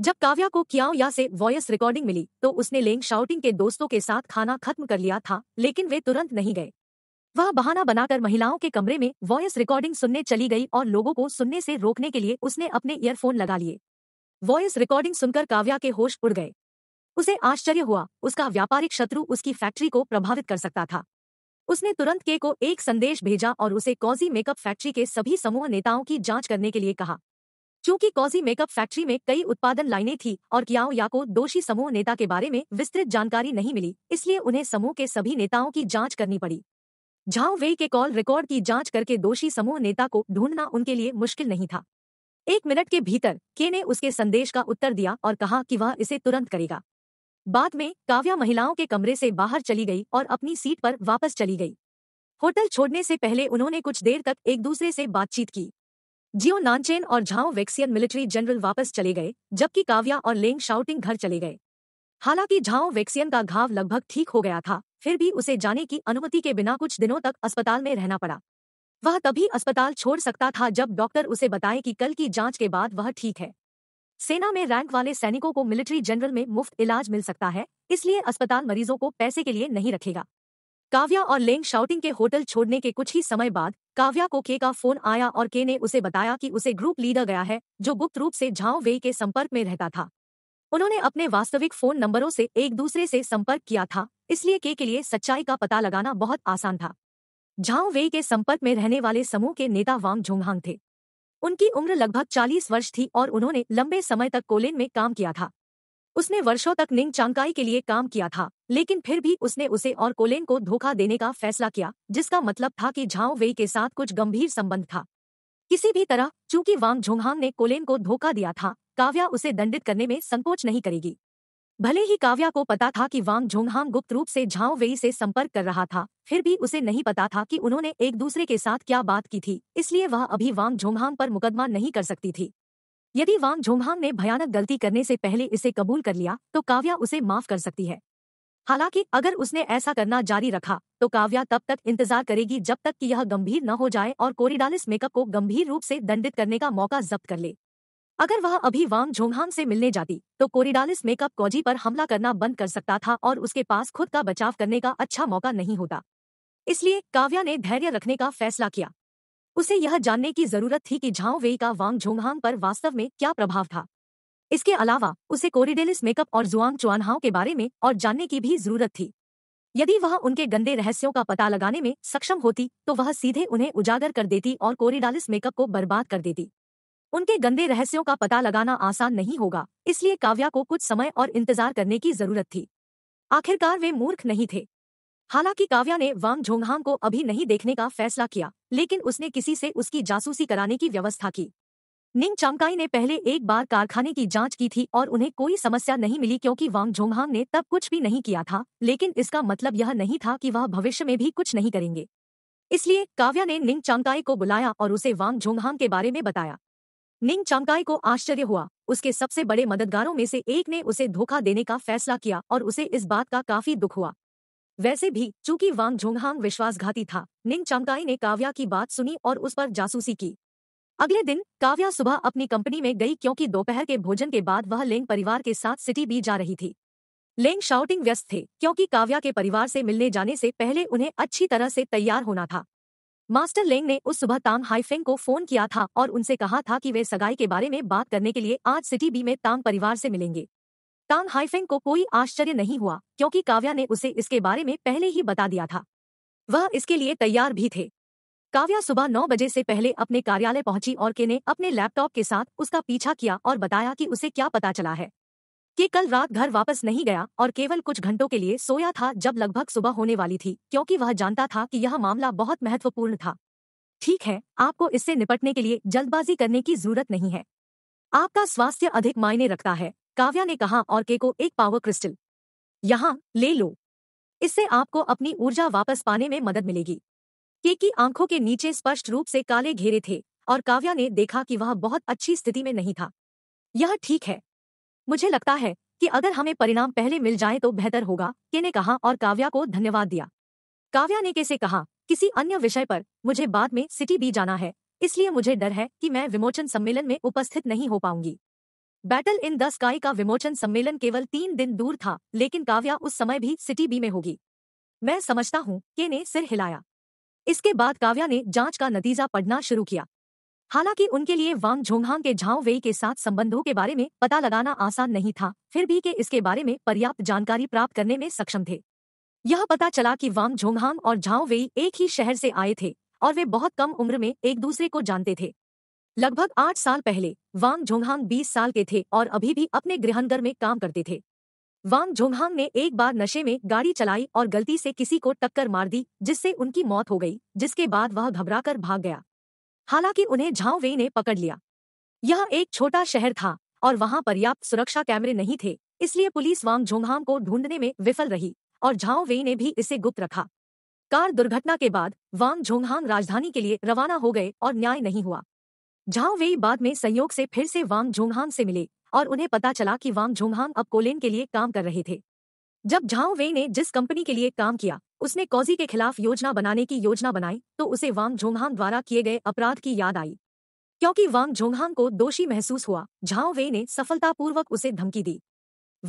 जब काव्या को क्याओ या से वॉयस रिकॉर्डिंग मिली तो उसने लेंग शाउटिंग के दोस्तों के साथ खाना खत्म कर लिया था लेकिन वे तुरंत नहीं गए वह बहाना बनाकर महिलाओं के कमरे में वॉयस रिकॉर्डिंग सुनने चली गई और लोगों को सुनने से रोकने के लिए उसने अपने ईयरफोन लगा लिए वॉयस रिकॉर्डिंग सुनकर काव्या के होश उड़ गए उसे आश्चर्य हुआ उसका व्यापारिक शत्रु उसकी फैक्ट्री को प्रभावित कर सकता था उसने तुरंत के को एक संदेश भेजा और उसे कॉजी मेकअप फैक्ट्री के सभी समूह नेताओं की जांच करने के लिए कहा चूंकि कॉजी मेकअप फैक्ट्री में कई उत्पादन लाइनें थी और कियाओ या को दोषी समूह नेता के बारे में विस्तृत जानकारी नहीं मिली इसलिए उन्हें समूह के सभी नेताओं की जाँच करनी पड़ी झाओ वे के कॉल रिकॉर्ड की जाँच करके दोषी समूह नेता को ढूंढना उनके लिए मुश्किल नहीं था एक मिनट के भीतर के ने उसके संदेश का उत्तर दिया और कहा कि वह इसे तुरंत करेगा बाद में काव्या महिलाओं के कमरे से बाहर चली गई और अपनी सीट पर वापस चली गई होटल छोड़ने से पहले उन्होंने कुछ देर तक एक दूसरे से बातचीत की जियो नानचेन और झाओ वेक्सियन मिलिट्री जनरल वापस चले गए जबकि काव्या और लेंग शाउटिंग घर चले गए हालांकि झाओ वेक्सियन का घाव लगभग ठीक हो गया था फिर भी उसे जाने की अनुमति के बिना कुछ दिनों तक अस्पताल में रहना पड़ा वह तभी अस्पताल छोड़ सकता था जब डॉक्टर उसे बताए कि कल की जांच के बाद वह ठीक है सेना में रैंक वाले सैनिकों को मिलिट्री जनरल में मुफ्त इलाज मिल सकता है इसलिए अस्पताल मरीजों को पैसे के लिए नहीं रखेगा काव्या और लेंग शाउटिंग के होटल छोड़ने के कुछ ही समय बाद काव्या को के का फोन आया और के ने उसे बताया कि उसे ग्रुप लीडर गया है जो गुप्त रूप से झाओ वे के संपर्क में रहता था उन्होंने अपने वास्तविक फोन नंबरों से एक दूसरे से संपर्क किया था इसलिए के के लिए सच्चाई का पता लगाना बहुत आसान था झाओ वे के संपर्क में रहने वाले समूह के नेता वांग झोंगहांग थे उनकी उम्र लगभग 40 वर्ष थी और उन्होंने लंबे समय तक कोलेन में काम किया था उसने वर्षों तक निंग चांकाई के लिए काम किया था लेकिन फिर भी उसने उसे और कोलेन को धोखा देने का फैसला किया जिसका मतलब था कि झाओ वेई के साथ कुछ गंभीर संबंध था किसी भी तरह चूंकि वांग झोंगहांग ने कोलेन को धोखा दिया था काव्या उसे दंडित करने में संकोच नहीं करेगी भले ही काव्या को पता था कि वांग झोंगहांग गुप्त रूप से झाओ वेई से संपर्क कर रहा था फिर भी उसे नहीं पता था कि उन्होंने एक दूसरे के साथ क्या बात की थी इसलिए वह अभी वांग झोंगहांग पर मुकदमा नहीं कर सकती थी यदि वांग झोंगहांग ने भयानक गलती करने से पहले इसे कबूल कर लिया तो काव्या उसे माफ कर सकती है हालांकि अगर उसने ऐसा करना जारी रखा तो काव्या तब तक इंतजार करेगी जब तक कि यह गंभीर न हो जाए और कोरिडालिस मेकअप को गंभीर रूप से दंडित करने का मौका जब्त कर ले अगर वह अभी वांग झोंगहान से मिलने जाती तो कोरिडालिस मेकअप कॉजी पर हमला करना बंद कर सकता था और उसके पास खुद का बचाव करने का अच्छा मौका नहीं होता इसलिए काव्या ने धैर्य रखने का फैसला किया उसे यह जानने की जरूरत थी कि झाओ वेई का वांग झोंगहांग पर वास्तव में क्या प्रभाव था इसके अलावा उसे कोरिडेलिस मेकअप और जुआंग चुआनहाओ के बारे में और जानने की भी जरूरत थी यदि वह उनके गंदे रहस्यों का पता लगाने में सक्षम होती तो वह सीधे उन्हें उजागर कर देती और कोरिडालिस मेकअप को बर्बाद कर देती उनके गंदे रहस्यों का पता लगाना आसान नहीं होगा इसलिए काव्या को कुछ समय और इंतजार करने की जरूरत थी आखिरकार वे मूर्ख नहीं थे हालांकि काव्या ने वांग झोंगहांग को अभी नहीं देखने का फैसला किया लेकिन उसने किसी से उसकी जासूसी कराने की व्यवस्था की निंग चामकाई ने पहले एक बार कारखाने की जांच की थी और उन्हें कोई समस्या नहीं मिली क्योंकि वांग झोंगहांग ने तब कुछ भी नहीं किया था लेकिन इसका मतलब यह नहीं था कि वह भविष्य में भी कुछ नहीं करेंगे इसलिए काव्या ने निंग चांगकाई को बुलाया और उसे वांग झोंगहांग के बारे में बताया निंग चांगकाई को आश्चर्य हुआ उसके सबसे बड़े मददगारों में से एक ने उसे धोखा देने का फैसला किया और उसे इस बात का काफी दुख हुआ वैसे भी चूंकि वांग झोंगहांग विश्वासघाती था निंग चांगकाई ने काव्या की बात सुनी और उस पर जासूसी की अगले दिन काव्या सुबह अपनी कंपनी में गई क्योंकि दोपहर के भोजन के बाद वह लेंग परिवार के साथ सिटी भी जा रही थी लेंग शाउटिंग व्यस्त थे क्योंकि काव्या के परिवार से मिलने जाने से पहले उन्हें अच्छी तरह से तैयार होना था मास्टर लेंग ने उस सुबह तांग हाइफेंग को फोन किया था और उनसे कहा था कि वे सगाई के बारे में बात करने के लिए आज सिटी बी में तांग परिवार से मिलेंगे तांग हाइफेंग को कोई आश्चर्य नहीं हुआ क्योंकि काव्या ने उसे इसके बारे में पहले ही बता दिया था वह इसके लिए तैयार भी थे काव्या सुबह नौ बजे से पहले अपने कार्यालय पहुंची और के ने अपने लैपटॉप के साथ उसका पीछा किया और बताया कि उसे क्या पता चला है कि कल रात घर वापस नहीं गया और केवल कुछ घंटों के लिए सोया था जब लगभग सुबह होने वाली थी क्योंकि वह जानता था कि यह मामला बहुत महत्वपूर्ण था ठीक है आपको इससे निपटने के लिए जल्दबाजी करने की जरूरत नहीं है आपका स्वास्थ्य अधिक मायने रखता है काव्या ने कहा और के को एक पावर क्रिस्टल यहाँ ले लो इससे आपको अपनी ऊर्जा वापस पाने में मदद मिलेगी के की आंखों के नीचे स्पष्ट रूप से काले घेरे थे और काव्या ने देखा कि वह बहुत अच्छी स्थिति में नहीं था यह ठीक है मुझे लगता है कि अगर हमें परिणाम पहले मिल जाए तो बेहतर होगा के ने कहा और काव्या को धन्यवाद दिया काव्या ने कैसे कहा किसी अन्य विषय पर मुझे बाद में सिटी बी जाना है इसलिए मुझे डर है कि मैं विमोचन सम्मेलन में उपस्थित नहीं हो पाऊंगी बैटल इन द स्काई का विमोचन सम्मेलन केवल तीन दिन दूर था लेकिन काव्या उस समय भी सिटी बी में होगी मैं समझता हूँ के ने सिर हिलाया इसके बाद काव्या ने जांच का नतीजा पढ़ना शुरू किया हालांकि उनके लिए वांग झोंगहांग के झाओ वेई के साथ संबंधों के बारे में पता लगाना आसान नहीं था फिर भी के इसके बारे में पर्याप्त जानकारी प्राप्त करने में सक्षम थे यह पता चला कि वांग झोंगहांग और झाओ वेई एक ही शहर से आए थे और वे बहुत कम उम्र में एक दूसरे को जानते थे लगभग आठ साल पहले वांग झोंगहांग बीस साल के थे और अभी भी अपने गृहनगर में काम करते थे वांग झोंगहांग ने एक बार नशे में गाड़ी चलाई और गलती से किसी को टक्कर मार दी जिससे उनकी मौत हो गई जिसके बाद वह घबराकर भाग गया हालांकि उन्हें वे ने पकड़ लिया यह एक छोटा शहर था और वहां पर्याप्त सुरक्षा कैमरे नहीं थे इसलिए पुलिस वांग झोंगहांग को ढूंढने में विफल रही और झाओ वे ने भी इसे गुप्त रखा कार दुर्घटना के बाद वांग झोंगहांग राजधानी के लिए रवाना हो गए और न्याय नहीं हुआ झाओ वेई बाद में संयोग से फिर से वांग झोंगहांग से मिले और उन्हें पता चला कि वांग झोंगहांग अब कोलेन के लिए काम कर रहे थे जब झाओ वे ने जिस कंपनी के लिए काम किया उसने कौजी के खिलाफ योजना बनाने की योजना बनाई तो उसे वांग झोंगहांग द्वारा किए गए अपराध की याद आई क्योंकि वांग झोंगहांग को दोषी महसूस हुआ झाओ वे ने सफलतापूर्वक उसे धमकी दी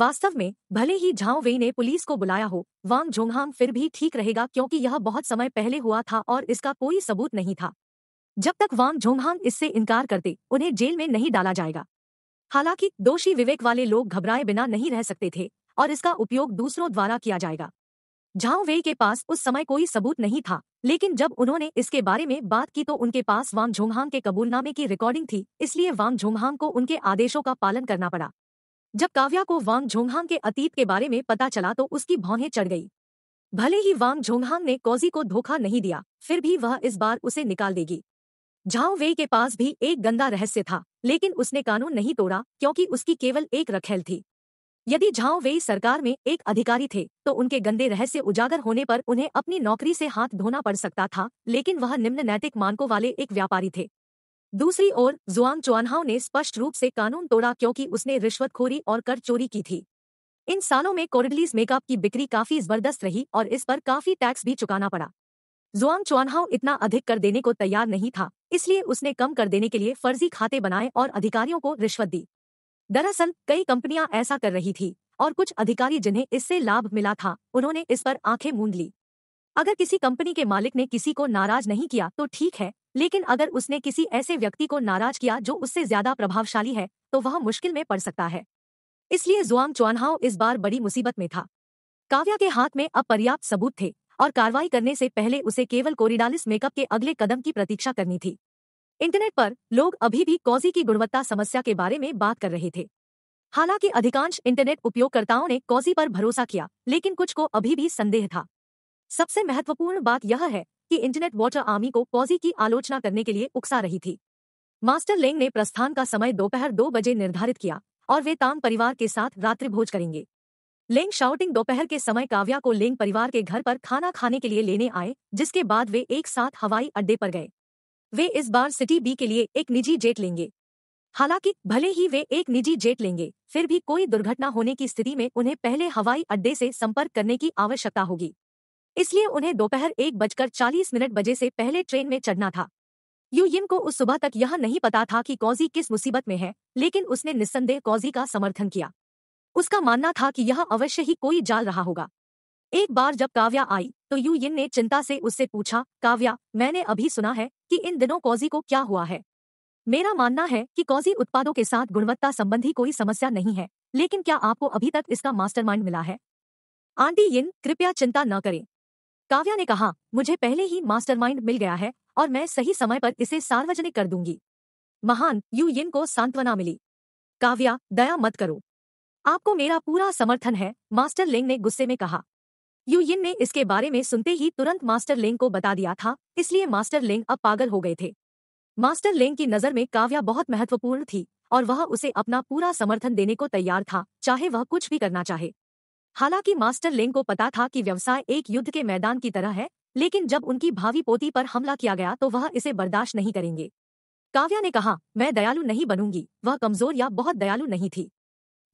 वास्तव में भले ही झाओ वे ने पुलिस को बुलाया हो वांग झोंगहांग फिर भी ठीक रहेगा क्योंकि यह बहुत समय पहले हुआ था और इसका कोई सबूत नहीं था जब तक वांग झोंगहांग इससे इनकार करते उन्हें जेल में नहीं डाला जाएगा हालांकि दोषी विवेक वाले लोग घबराए बिना नहीं रह सकते थे और इसका उपयोग दूसरों द्वारा किया जाएगा झाओ के पास उस समय कोई सबूत नहीं था लेकिन जब उन्होंने इसके बारे में बात की तो उनके पास वांग झोंगहांग के कबूलनामे की रिकॉर्डिंग थी इसलिए वांग झोंगहांग को उनके आदेशों का पालन करना पड़ा जब काव्या को वांग झोंगहांग के अतीत के बारे में पता चला तो उसकी भौहें चढ़ गई भले ही वांग झोंगहांग ने कौजी को धोखा नहीं दिया फिर भी वह इस बार उसे निकाल देगी झाओ वे के पास भी एक गंदा रहस्य था लेकिन उसने कानून नहीं तोड़ा क्योंकि उसकी केवल एक रखेल थी यदि झाओ वेई सरकार में एक अधिकारी थे तो उनके गंदे रहस्य उजागर होने पर उन्हें अपनी नौकरी से हाथ धोना पड़ सकता था लेकिन वह निम्न नैतिक मानकों वाले एक व्यापारी थे दूसरी ओर जुआंग चुआनहाओ ने स्पष्ट रूप से कानून तोड़ा क्योंकि उसने रिश्वतखोरी और कर चोरी की थी इन सालों में कोरडलीज मेकअप की बिक्री काफी जबरदस्त रही और इस पर काफी टैक्स भी चुकाना पड़ा जुआंग चुआनहाओ इतना अधिक कर देने को तैयार नहीं था इसलिए उसने कम कर देने के लिए फर्जी खाते बनाए और अधिकारियों को रिश्वत दी दरअसल कई कंपनियां ऐसा कर रही थी और कुछ अधिकारी जिन्हें इससे लाभ मिला था उन्होंने इस पर आंखें मूंद ली अगर किसी कंपनी के मालिक ने किसी को नाराज नहीं किया तो ठीक है लेकिन अगर उसने किसी ऐसे व्यक्ति को नाराज किया जो उससे ज्यादा प्रभावशाली है तो वह मुश्किल में पड़ सकता है इसलिए जुआंग चौनहाओ इस बार बड़ी मुसीबत में था काव्या के हाथ में अब पर्याप्त सबूत थे और कार्रवाई करने से पहले उसे केवल कोरिडालिस मेकअप के अगले कदम की प्रतीक्षा करनी थी इंटरनेट पर लोग अभी भी कॉजी की गुणवत्ता समस्या के बारे में बात कर रहे थे हालांकि अधिकांश इंटरनेट उपयोगकर्ताओं ने कॉजी पर भरोसा किया लेकिन कुछ को अभी भी संदेह था सबसे महत्वपूर्ण बात यह है कि इंटरनेट वॉटर आर्मी को कॉजी की आलोचना करने के लिए उकसा रही थी मास्टर लेंग ने प्रस्थान का समय दोपहर दो बजे निर्धारित किया और वे ताम परिवार के साथ रात्रि भोज करेंगे लेंग शाउटिंग दोपहर के समय काव्या को लेंग परिवार के घर पर खाना खाने के लिए लेने आए जिसके बाद वे एक साथ हवाई अड्डे पर गए वे इस बार सिटी बी के लिए एक निजी जेट लेंगे हालांकि भले ही वे एक निजी जेट लेंगे फिर भी कोई दुर्घटना होने की स्थिति में उन्हें पहले हवाई अड्डे से संपर्क करने की आवश्यकता होगी इसलिए उन्हें दोपहर एक बजकर चालीस मिनट बजे से पहले ट्रेन में चढ़ना था यूयिन को उस सुबह तक यह नहीं पता था कि कौजी किस मुसीबत में है लेकिन उसने निस्संदेह कौजी का समर्थन किया उसका मानना था कि यह अवश्य ही कोई जाल रहा होगा एक बार जब काव्या आई तो यू यिन ने चिंता से उससे पूछा काव्या मैंने अभी सुना है कि इन दिनों कॉजी को क्या हुआ है मेरा मानना है कि कॉजी उत्पादों के साथ गुणवत्ता संबंधी कोई समस्या नहीं है लेकिन क्या आपको अभी तक इसका मास्टरमाइंड मिला है आंटी यिन कृपया चिंता न करें काव्या ने कहा मुझे पहले ही मास्टरमाइंड मिल गया है और मैं सही समय पर इसे सार्वजनिक कर दूंगी महान यू यिन को सांत्वना मिली काव्या दया मत करो आपको मेरा पूरा समर्थन है मास्टर लिंग ने गुस्से में कहा यू यिन ने इसके बारे में सुनते ही तुरंत मास्टर लेंग को बता दिया था इसलिए मास्टर लेंग अब पागल हो गए थे मास्टर लेंग की नज़र में काव्या बहुत महत्वपूर्ण थी और वह उसे अपना पूरा समर्थन देने को तैयार था चाहे वह कुछ भी करना चाहे हालांकि मास्टर लेंग को पता था कि व्यवसाय एक युद्ध के मैदान की तरह है लेकिन जब उनकी भावी पोती पर हमला किया गया तो वह इसे बर्दाश्त नहीं करेंगे काव्या ने कहा मैं दयालु नहीं बनूंगी वह कमजोर या बहुत दयालु नहीं थी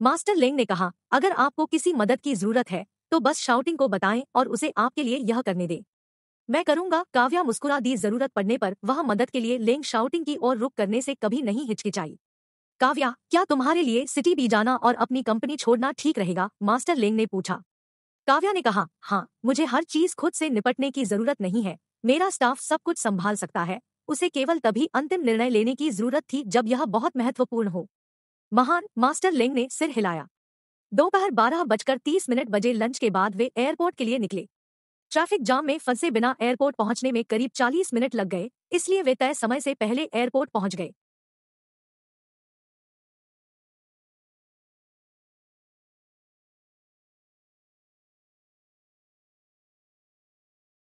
मास्टर लेंग ने कहा अगर आपको किसी मदद की जरूरत है तो बस शाउटिंग को बताएं और उसे आपके लिए यह करने दें मैं करूंगा काव्या मुस्कुरा दी जरूरत पड़ने पर वह मदद के लिए लेंग शाउटिंग की ओर रुक करने से कभी नहीं हिचकिचाई काव्या क्या तुम्हारे लिए सिटी भी जाना और अपनी कंपनी छोड़ना ठीक रहेगा मास्टर लेंग ने पूछा काव्या ने कहा हाँ मुझे हर चीज खुद से निपटने की जरूरत नहीं है मेरा स्टाफ सब कुछ संभाल सकता है उसे केवल तभी अंतिम निर्णय लेने की जरूरत थी जब यह बहुत महत्वपूर्ण हो महान मास्टर लेंग ने सिर हिलाया दोपहर बारह बजकर तीस मिनट बजे लंच के बाद वे एयरपोर्ट के लिए निकले ट्रैफिक जाम में फंसे बिना एयरपोर्ट पहुंचने में करीब 40 मिनट लग गए इसलिए वे तय समय से पहले एयरपोर्ट पहुंच गए